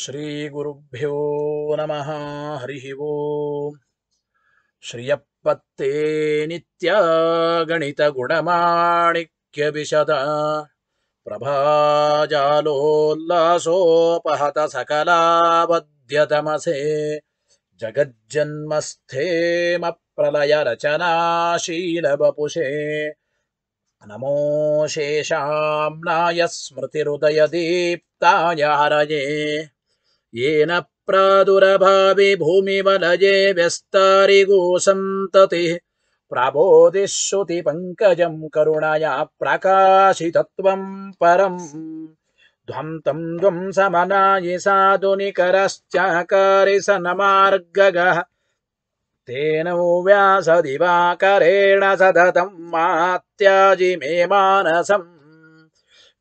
श्रीगुरुभ्यो नमः हरिः वो श्रियपत्ते नित्यगणितगुणमाणिक्यविशद प्रभाजालोल्लासोपहत सकलावद्यतमसे जगज्जन्मस्थेमप्रलयरचनाशीलवपुषे नमो शेषाम्नाय स्मृतिहृदयदीप्ताय हरये येन प्रादुरभावि भूमिवलये व्यस्तारिगो सन्ततिः करुणया प्रकाशितत्वं परम् ध्वं तं द्वं समनायि साधुनिकरश्चकारि स नमार्गगः तेन व्यासदिवाकरेण सततं मात्याजि मे मानसम्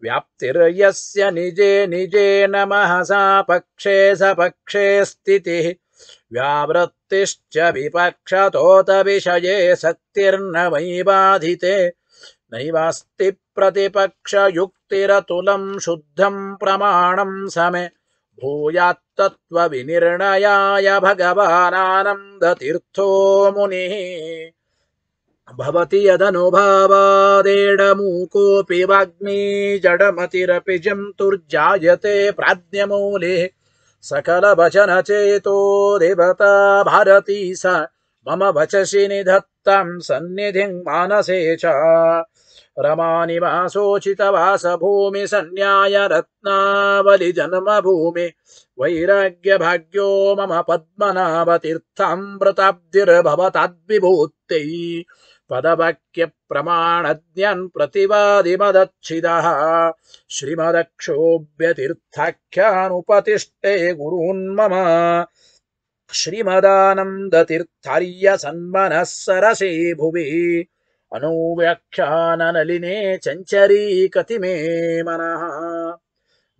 व्याप्तिर्यस्य निजे निजे नमः सा पक्षे स पक्षे स्थितिः व्यावृत्तिश्च विपक्षतोत विषये शक्तिर्न वै बाधिते नैवास्ति प्रतिपक्षयुक्तिरतुलं शुद्धं प्रमाणं समे भूयात्तत्त्वविनिर्णयाय भगवानानन्दतीर्थो मुनिः भवति यदनुभावादेडमूकोऽपि वाग्मी जडमतिरपि जन्तुर्जायते प्राज्ञमूले सकलवचनचेतो देवता भारती स मम वचसि निधत्तं सन्निधिं मानसे च रमानिवासोचितवासभूमिसन्न्याय रत्नावलिजन्मभूमि वैराग्यभाग्यो मम पद्मनाभतीर्थामृताब्धिर्भवताद्विभूत्यै पदवाक्य पदवाक्यप्रमाणज्ञन् प्रतिवादिमदच्छिदः श्रीमदक्षोभ्यतीर्थाख्यानुपतिष्ठे गुरून्म श्रीमदानन्दतीर्थर्य सन्मनः सरसी भुवि अनूव्याख्याननलिने चञ्चरी कतिमे मन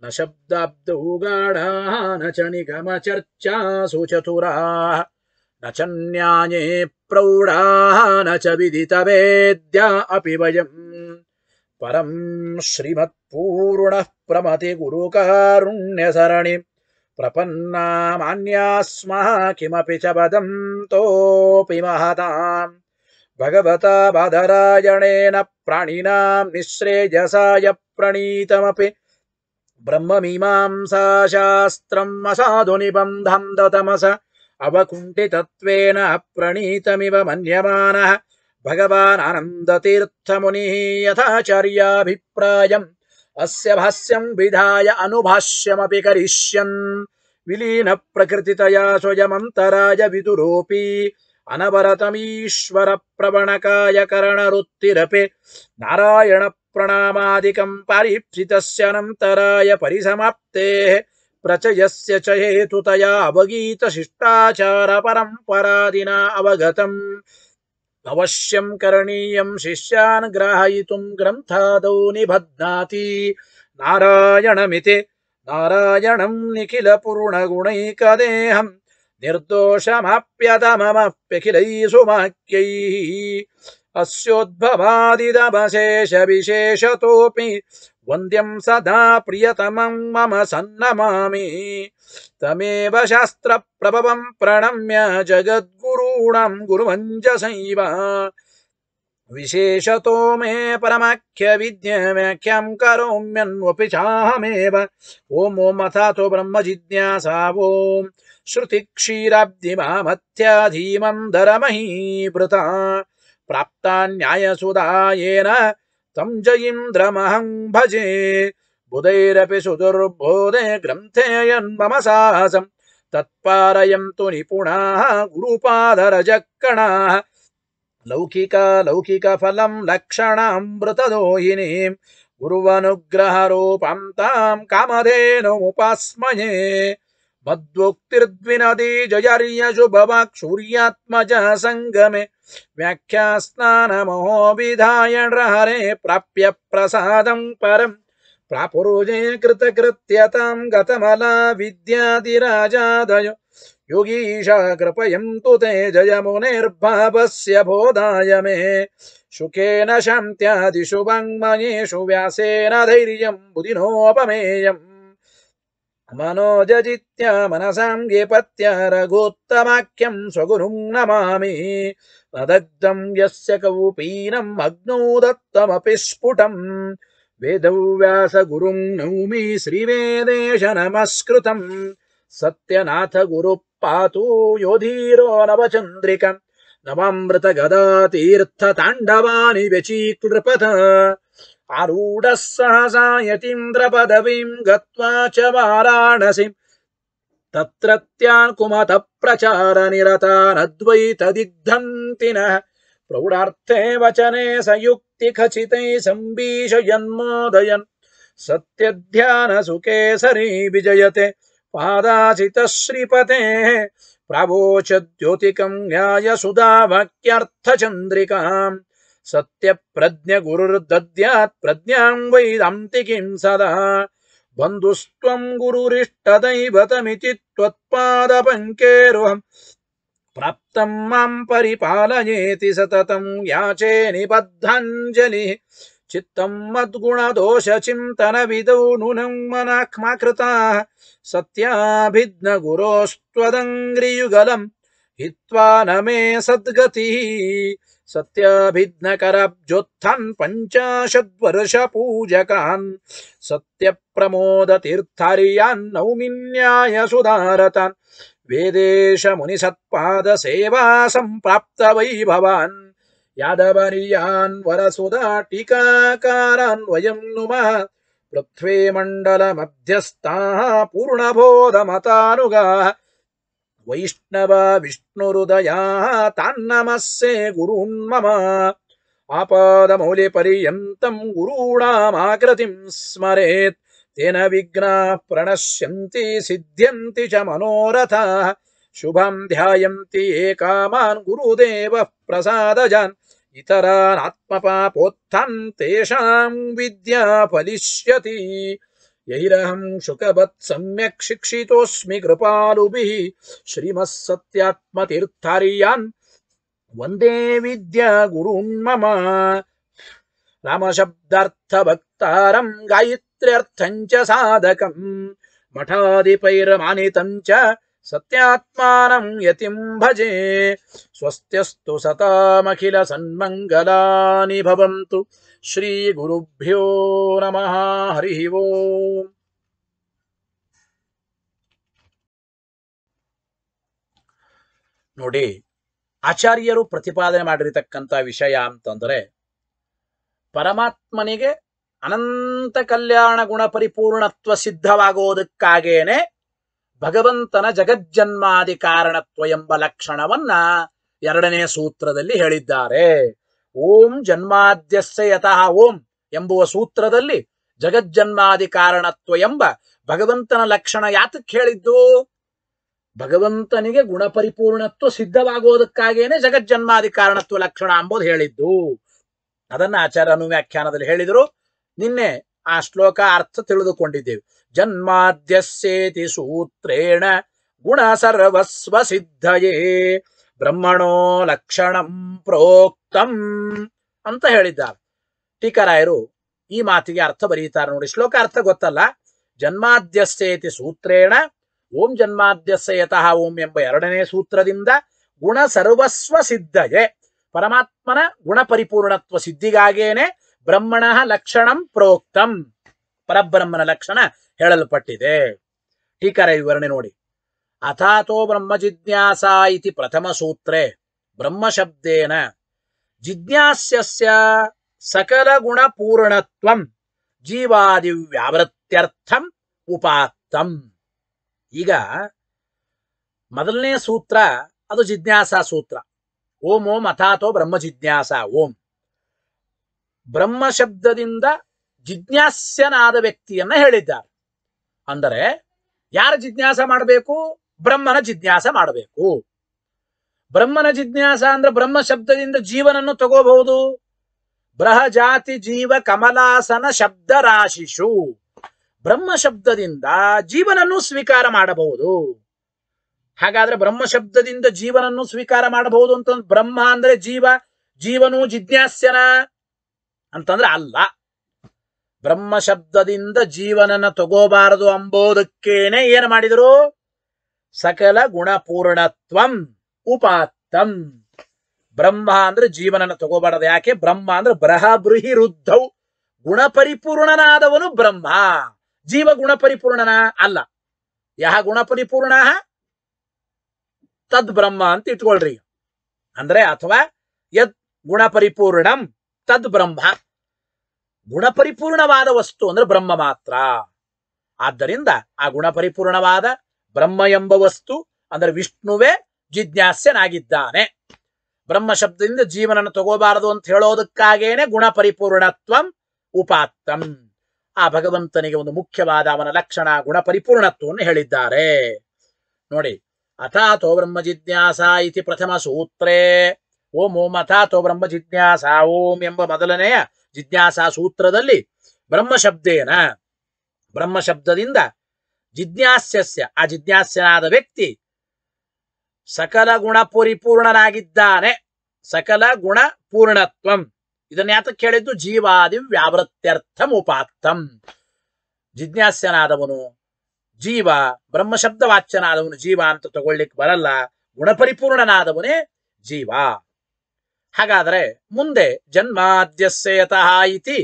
न शब्दाब्दौ गाढाः न च निगम चर्चा सुचतुरा न च प्रौढाः न च अपि वयम् श्रीमत्पूर्णः प्रमति गुरुकारुण्यसरणि प्रपन्नामान्या स्मः किमपि च वदन्तोऽपि महताम् भगवता बाधरायणेन प्राणिनां निःश्रेयसाय प्रणीतमपि ब्रह्ममीमांसाशास्त्रम् असाधुनिबन्धम् दतमस अवकुण्ठितत्वेन प्रणीतमिव मन्यमानः भगवानानन्दतीर्थमुनिः यथाचार्याभिप्रायम् अस्य भाष्यं विधाय अनुभाष्यमपि करिष्यन् विलीनप्रकृतितया स्वयमन्तराय विदुरोऽपि अनवरतमीश्वरप्रवणकाय करणरुत्तिरपि नारायणप्रणामादिकं पारीप्सितस्यानन्तराय परिसमाप्तेः प्रचयस्य च हेतुतया अवगीत अवगीतशिष्टाचारपरम्परादिना अवगतम् अवश्यं करणीयं शिष्यान् ग्राहयितुं ग्रन्थादौ निबध्नाति नारायणमिति नारायणं गुणैकदेहं निर्दोषमाप्यतममप्यखिलैः अस्योद्भवादिदमशेष विशेषतोऽपि वंद्यम सदा प्रियतम मम सन्नमामि तमेव प्रभव प्रणम्य जगद्गुरूणां विशेष तो मे परमाख्यविद्याव्याख्यां ओम चाहमेव ॐ ॐ अथातो ब्रह्मजिज्ञासा ॐ श्रुतिक्षीराब्धिमामत्याधीमं धरमहीवृता प्राप्ता प्राप्त न्यायसुदा तं जयीन्द्रमहं भजे बुधैरपि सुदुर्बोधे ग्रन्थे यन्मम साहसं तत्पारयन्तु निपुणाः गुरुपादरजक्कणाः लौकिका लौकिकफलं लक्षणामृतदोहिनीं गुरुवनुग्रहरूपां तां कामधेनुमुपास्मये मद्वोक्तिर्द्विनदे जयर्यशुभवाक्शूर्यात्मजः सङ्गमे व्याख्यास्नानमहो विधायणहरे प्राप्य प्रसादं परम् प्रापुरुजे कृतकृत्यतां गतमला विद्यादिराजादयो योगीशा कृपयन्तु ते जयमुनेर्भावस्य बोधाय मे शुकेन शान्त्यादिषु वाङ्मयेषु व्यासेन धैर्यं बुधिनोपमेयम् मनसां मनसाङ्गिपत्य रघुत्तमाख्यं स्वगुरुं नमामि तदग्धं यस्य कौपीनम् अग्नौ दत्तमपि स्फुटम् वेदव्यासगुरुं नौमि श्रीवेदेश नमस्कृतम् सत्यनाथ गुरुः पातु योधीरो नवचन्द्रिकम् नमामृतगदा तीर्थताण्डवानि व्यचीकृपथ आरूढः सहसायतीन्द्रपदवीम् गत्वा च वाराणसीम् तत्रत्यान् कुमतः प्रचारनिरतानद्वैतदिग्धन्ति नः प्रौढार्थे वचने सयुक्तिखचितै सुखे सरी विजयते पादाचितः श्रीपतेः प्रावोच द्योतिकम् न्यायसुधा वाक्यार्थचन्द्रिकाम् सत्यप्रज्ञा गुरुर्दद्यात् प्रज्ञां वै दम् इति किंसदा बन्धुस्त्वम् गुरुरिष्टदैवतमिति त्वत्पादपङ्केरुहम् प्राप्तं मां परिपालयेति सततम् याचे निबद्धाञ्जलिः चित्तं मद्गुणदोषचिन्तनविदौ नूनं मनाक्मा सत्याभिज्ञगुरोस्त्वदङ्ग्रियुगलम् हित्वा न मे सद्गति पंचाश्वर्ष सत्याभिघ्नकरब्जोत्थन् सत्य सत्यप्रमोदतीर्थर्यान् नौमिन्याय सुधारत वेदेश सेवा संप्राप्त वै भवान् यादवनीयान् पृथ्वी मंडल मध्यस्ता नुमः पृथ्वीमण्डलमध्यस्थाः पूर्णबोधमतानुगाः వైష్ణవ విష్ణుహృదయా తాన్నమస్సే గురున్మమ ఆపాదమౌలి పర్యంతం గురూణామాకృతిం స్మరేత్ తేన విఘ్నా ప్రణశ్యంతి సిద్ధ్యంతి చ మనోరథ శుభం ధ్యాయంతి ఏ కామాన్ గురుదేవ ప్రసాదజాన్ ఇతరానాత్మపాపోత్థం తేషాం విద్యా ఫలిష్యతి यैरहम् शुकवत् सम्यक् शिक्षितोऽस्मि कृपालुभिः श्रीमस्सत्यात्मतीर्थारियान् वन्दे विद्या गुरुन् मम रामशब्दार्थवक्तारम् गायत्र्यर्थम् च साधकम् मठादिपैरमानितम् च सत्यात्मानम् यतिम् भजे स्वस्त्यस्तु सतामखिलसन्मङ्गलानि भवन्तु ಶ್ರೀ ಗುರುಭ್ಯೋ ನಮಃ ಹರಿ ಓಂ ನೋಡಿ ಆಚಾರ್ಯರು ಪ್ರತಿಪಾದನೆ ಮಾಡಿರತಕ್ಕಂಥ ವಿಷಯ ಅಂತಂದರೆ ಪರಮಾತ್ಮನಿಗೆ ಅನಂತ ಕಲ್ಯಾಣ ಗುಣ ಪರಿಪೂರ್ಣತ್ವ ಸಿದ್ಧವಾಗೋದಕ್ಕಾಗೇನೆ ಭಗವಂತನ ಜಗಜ್ಜನ್ಮಾದಿ ಕಾರಣತ್ವ ಎಂಬ ಲಕ್ಷಣವನ್ನ ಎರಡನೇ ಸೂತ್ರದಲ್ಲಿ ಹೇಳಿದ್ದಾರೆ ಓಂ ಜನ್ಮಾದ್ಯಸ್ಯ ಯತಃ ಓಂ ಎಂಬುವ ಸೂತ್ರದಲ್ಲಿ ಜಗಜ್ಜನ್ಮಾದಿ ಕಾರಣತ್ವ ಎಂಬ ಭಗವಂತನ ಲಕ್ಷಣ ಯಾತಕ್ಕೆ ಹೇಳಿದ್ದು ಭಗವಂತನಿಗೆ ಗುಣಪರಿಪೂರ್ಣತ್ವ ಸಿದ್ಧವಾಗೋದಕ್ಕಾಗೇನೆ ಜಗಜ್ಜನ್ಮಾದಿ ಕಾರಣತ್ವ ಲಕ್ಷಣ ಅಂಬೋದು ಹೇಳಿದ್ದು ಅದನ್ನ ಆಚಾರ್ಯನು ವ್ಯಾಖ್ಯಾನದಲ್ಲಿ ಹೇಳಿದರು ನಿನ್ನೆ ಆ ಶ್ಲೋಕ ಅರ್ಥ ತಿಳಿದುಕೊಂಡಿದ್ದೇವೆ ಜನ್ಮಾದ್ಯಸ್ಯೇತಿ ಸೂತ್ರೇಣ ಗುಣ ಸರ್ವಸ್ವ ಸಿದ್ಧಯೇ ಬ್ರಹ್ಮಣೋ ಲಕ್ಷಣಂ ಪ್ರೋಕ್ತಂ ಅಂತ ಹೇಳಿದ್ದಾರೆ ಟೀಕರಾಯರು ಈ ಮಾತಿಗೆ ಅರ್ಥ ಬರೀತಾರೆ ನೋಡಿ ಶ್ಲೋಕ ಅರ್ಥ ಗೊತ್ತಲ್ಲ ಜನ್ಮಾದ್ಯಸ್ಯೇತಿ ಸೂತ್ರೇಣ ಓಂ ಯಥ ಓಂ ಎಂಬ ಎರಡನೇ ಸೂತ್ರದಿಂದ ಗುಣ ಸರ್ವಸ್ವ ಸಿದ್ಧಯೇ ಪರಮಾತ್ಮನ ಗುಣ ಪರಿಪೂರ್ಣತ್ವ ಸಿದ್ಧಿಗಾಗೇನೆ ಬ್ರಹ್ಮಣ ಲಕ್ಷಣಂ ಪ್ರೋಕ್ತಂ ಪರಬ್ರಹ್ಮನ ಲಕ್ಷಣ ಹೇಳಲ್ಪಟ್ಟಿದೆ ಟೀಕಾರ ವಿವರಣೆ ನೋಡಿ ಅಥಾತೋ ಬ್ರಹ್ಮಜಿಜ್ಞಾಸ ಇತಿ ಸಕಲ ಬ್ರಹ್ಮಶಬ್ದೇನ ಜಿಜ್ಞಾಸ್ಯಸ್ಯ ಜೀವಾದಿ ವ್ಯಾವೃತ್ಯರ್ಥಂ ಉಪಾತ್ತಂ ಈಗ ಮೊದಲನೇ ಸೂತ್ರ ಅದು ಜಿಜ್ಞಾಸ ಸೂತ್ರ ಓಂ ಓಂ ಅಥಾತೋ ಬ್ರಹ್ಮ ಜಿಜ್ಞಾಸ ಓಂ ಬ್ರಹ್ಮ ಜಿಜ್ಞಾಸ್ಯನಾದ ವ್ಯಕ್ತಿಯನ್ನ ಹೇಳಿದ್ದಾರೆ ಅಂದರೆ ಯಾರು ಜಿಜ್ಞಾಸ ಮಾಡಬೇಕು ಬ್ರಹ್ಮನ ಜಿಜ್ಞಾಸ ಮಾಡಬೇಕು ಬ್ರಹ್ಮನ ಜಿಜ್ಞಾಸ ಅಂದ್ರೆ ಬ್ರಹ್ಮ ಶಬ್ದದಿಂದ ಜೀವನನ್ನು ತಗೋಬಹುದು ಬ್ರಹಜಾತಿ ಜೀವ ಕಮಲಾಸನ ಶಬ್ದ ರಾಶಿಶು ಬ್ರಹ್ಮ ಶಬ್ದದಿಂದ ಜೀವನನ್ನು ಸ್ವೀಕಾರ ಮಾಡಬಹುದು ಹಾಗಾದ್ರೆ ಬ್ರಹ್ಮ ಶಬ್ದದಿಂದ ಜೀವನನ್ನು ಸ್ವೀಕಾರ ಮಾಡಬಹುದು ಅಂತ ಬ್ರಹ್ಮ ಅಂದ್ರೆ ಜೀವ ಜೀವನು ಜಿಜ್ಞಾಸ್ಯನ ಅಂತಂದ್ರೆ ಅಲ್ಲ ಬ್ರಹ್ಮ ಶಬ್ದದಿಂದ ಜೀವನನ ತಗೋಬಾರದು ಅಂಬೋದಕ್ಕೇನೆ ಏನ್ ಮಾಡಿದರು ಸಕಲ ಗುಣಪೂರ್ಣತ್ವಂ ಉಪಾತ್ತಂ ಬ್ರಹ್ಮ ಅಂದ್ರೆ ಜೀವನನ ತಗೋಬಾರದು ಯಾಕೆ ಬ್ರಹ್ಮ ಅಂದ್ರೆ ಬ್ರಹ ಬೃಹಿ ರುದ್ಧೌ ಪರಿಪೂರ್ಣನಾದವನು ಬ್ರಹ್ಮ ಜೀವ ಗುಣಪರಿಪೂರ್ಣನ ಅಲ್ಲ ಯಹ ಪರಿಪೂರ್ಣ ತದ್ ಬ್ರಹ್ಮ ಅಂತ ಇಟ್ಕೊಳ್ರಿ ಅಂದ್ರೆ ಅಥವಾ ಯದ್ ಪರಿಪೂರ್ಣಂ ತದ್ ಬ್ರಹ್ಮ ಗುಣಪರಿಪೂರ್ಣವಾದ ವಸ್ತು ಅಂದ್ರೆ ಬ್ರಹ್ಮ ಮಾತ್ರ ಆದ್ದರಿಂದ ಆ ಗುಣಪರಿಪೂರ್ಣವಾದ ಬ್ರಹ್ಮ ಎಂಬ ವಸ್ತು ಅಂದ್ರೆ ವಿಷ್ಣುವೇ ಜಿಜ್ಞಾಸ್ಯನಾಗಿದ್ದಾನೆ ಬ್ರಹ್ಮ ಶಬ್ದದಿಂದ ಜೀವನನ ತಗೋಬಾರದು ಅಂತ ಹೇಳೋದಕ್ಕಾಗೇನೆ ಗುಣ ಪರಿಪೂರ್ಣತ್ವಂ ಉಪಾತ್ತಂ ಆ ಭಗವಂತನಿಗೆ ಒಂದು ಮುಖ್ಯವಾದ ಅವನ ಲಕ್ಷಣ ಗುಣ ಪರಿಪೂರ್ಣತ್ವವನ್ನು ಹೇಳಿದ್ದಾರೆ ನೋಡಿ ಅಥಾಥೋ ಬ್ರಹ್ಮ ಜಿಜ್ಞಾಸ ಇತಿ ಪ್ರಥಮ ಸೂತ್ರೇ ಓಂ ಓಂ ಅಥಾಥೋ ಬ್ರಹ್ಮ ಜಿಜ್ಞಾಸ ಓಂ ಎಂಬ ಮೊದಲನೆಯ ಜಿಜ್ಞಾಸಾ ಸೂತ್ರದಲ್ಲಿ ಬ್ರಹ್ಮ ಶಬ್ದೇನ ಬ್ರಹ್ಮ ಶಬ್ದದಿಂದ ಜಿಜ್ಞಾಸ್ಯಸ್ಯ ಆ ಜಿಜ್ಞಾಸ್ಯನಾದ ವ್ಯಕ್ತಿ ಸಕಲ ಗುಣ ಪರಿಪೂರ್ಣನಾಗಿದ್ದಾನೆ ಸಕಲ ಗುಣ ಪೂರ್ಣತ್ವಂ ಇದನ್ನ ಯಾತಕ್ಕೆ ಹೇಳಿದ್ದು ಜೀವಾದಿ ವ್ಯಾವೃತ್ಯರ್ಥಂ ಉಪಾತ್ತಂ ಜಿಜ್ಞಾಸ್ಯನಾದವನು ಜೀವ ಬ್ರಹ್ಮಶಬ್ದ ವಾಚ್ಯನಾದವನು ಜೀವ ಅಂತ ತಗೊಳ್ಳಿಕ್ ಬರಲ್ಲ ಗುಣಪರಿಪೂರ್ಣನಾದವನೇ ಜೀವ ಹಾಗಾದರೆ ಮುಂದೆ ಜನ್ಮಾದ್ಯಸ್ಯತಃ ಇತಿ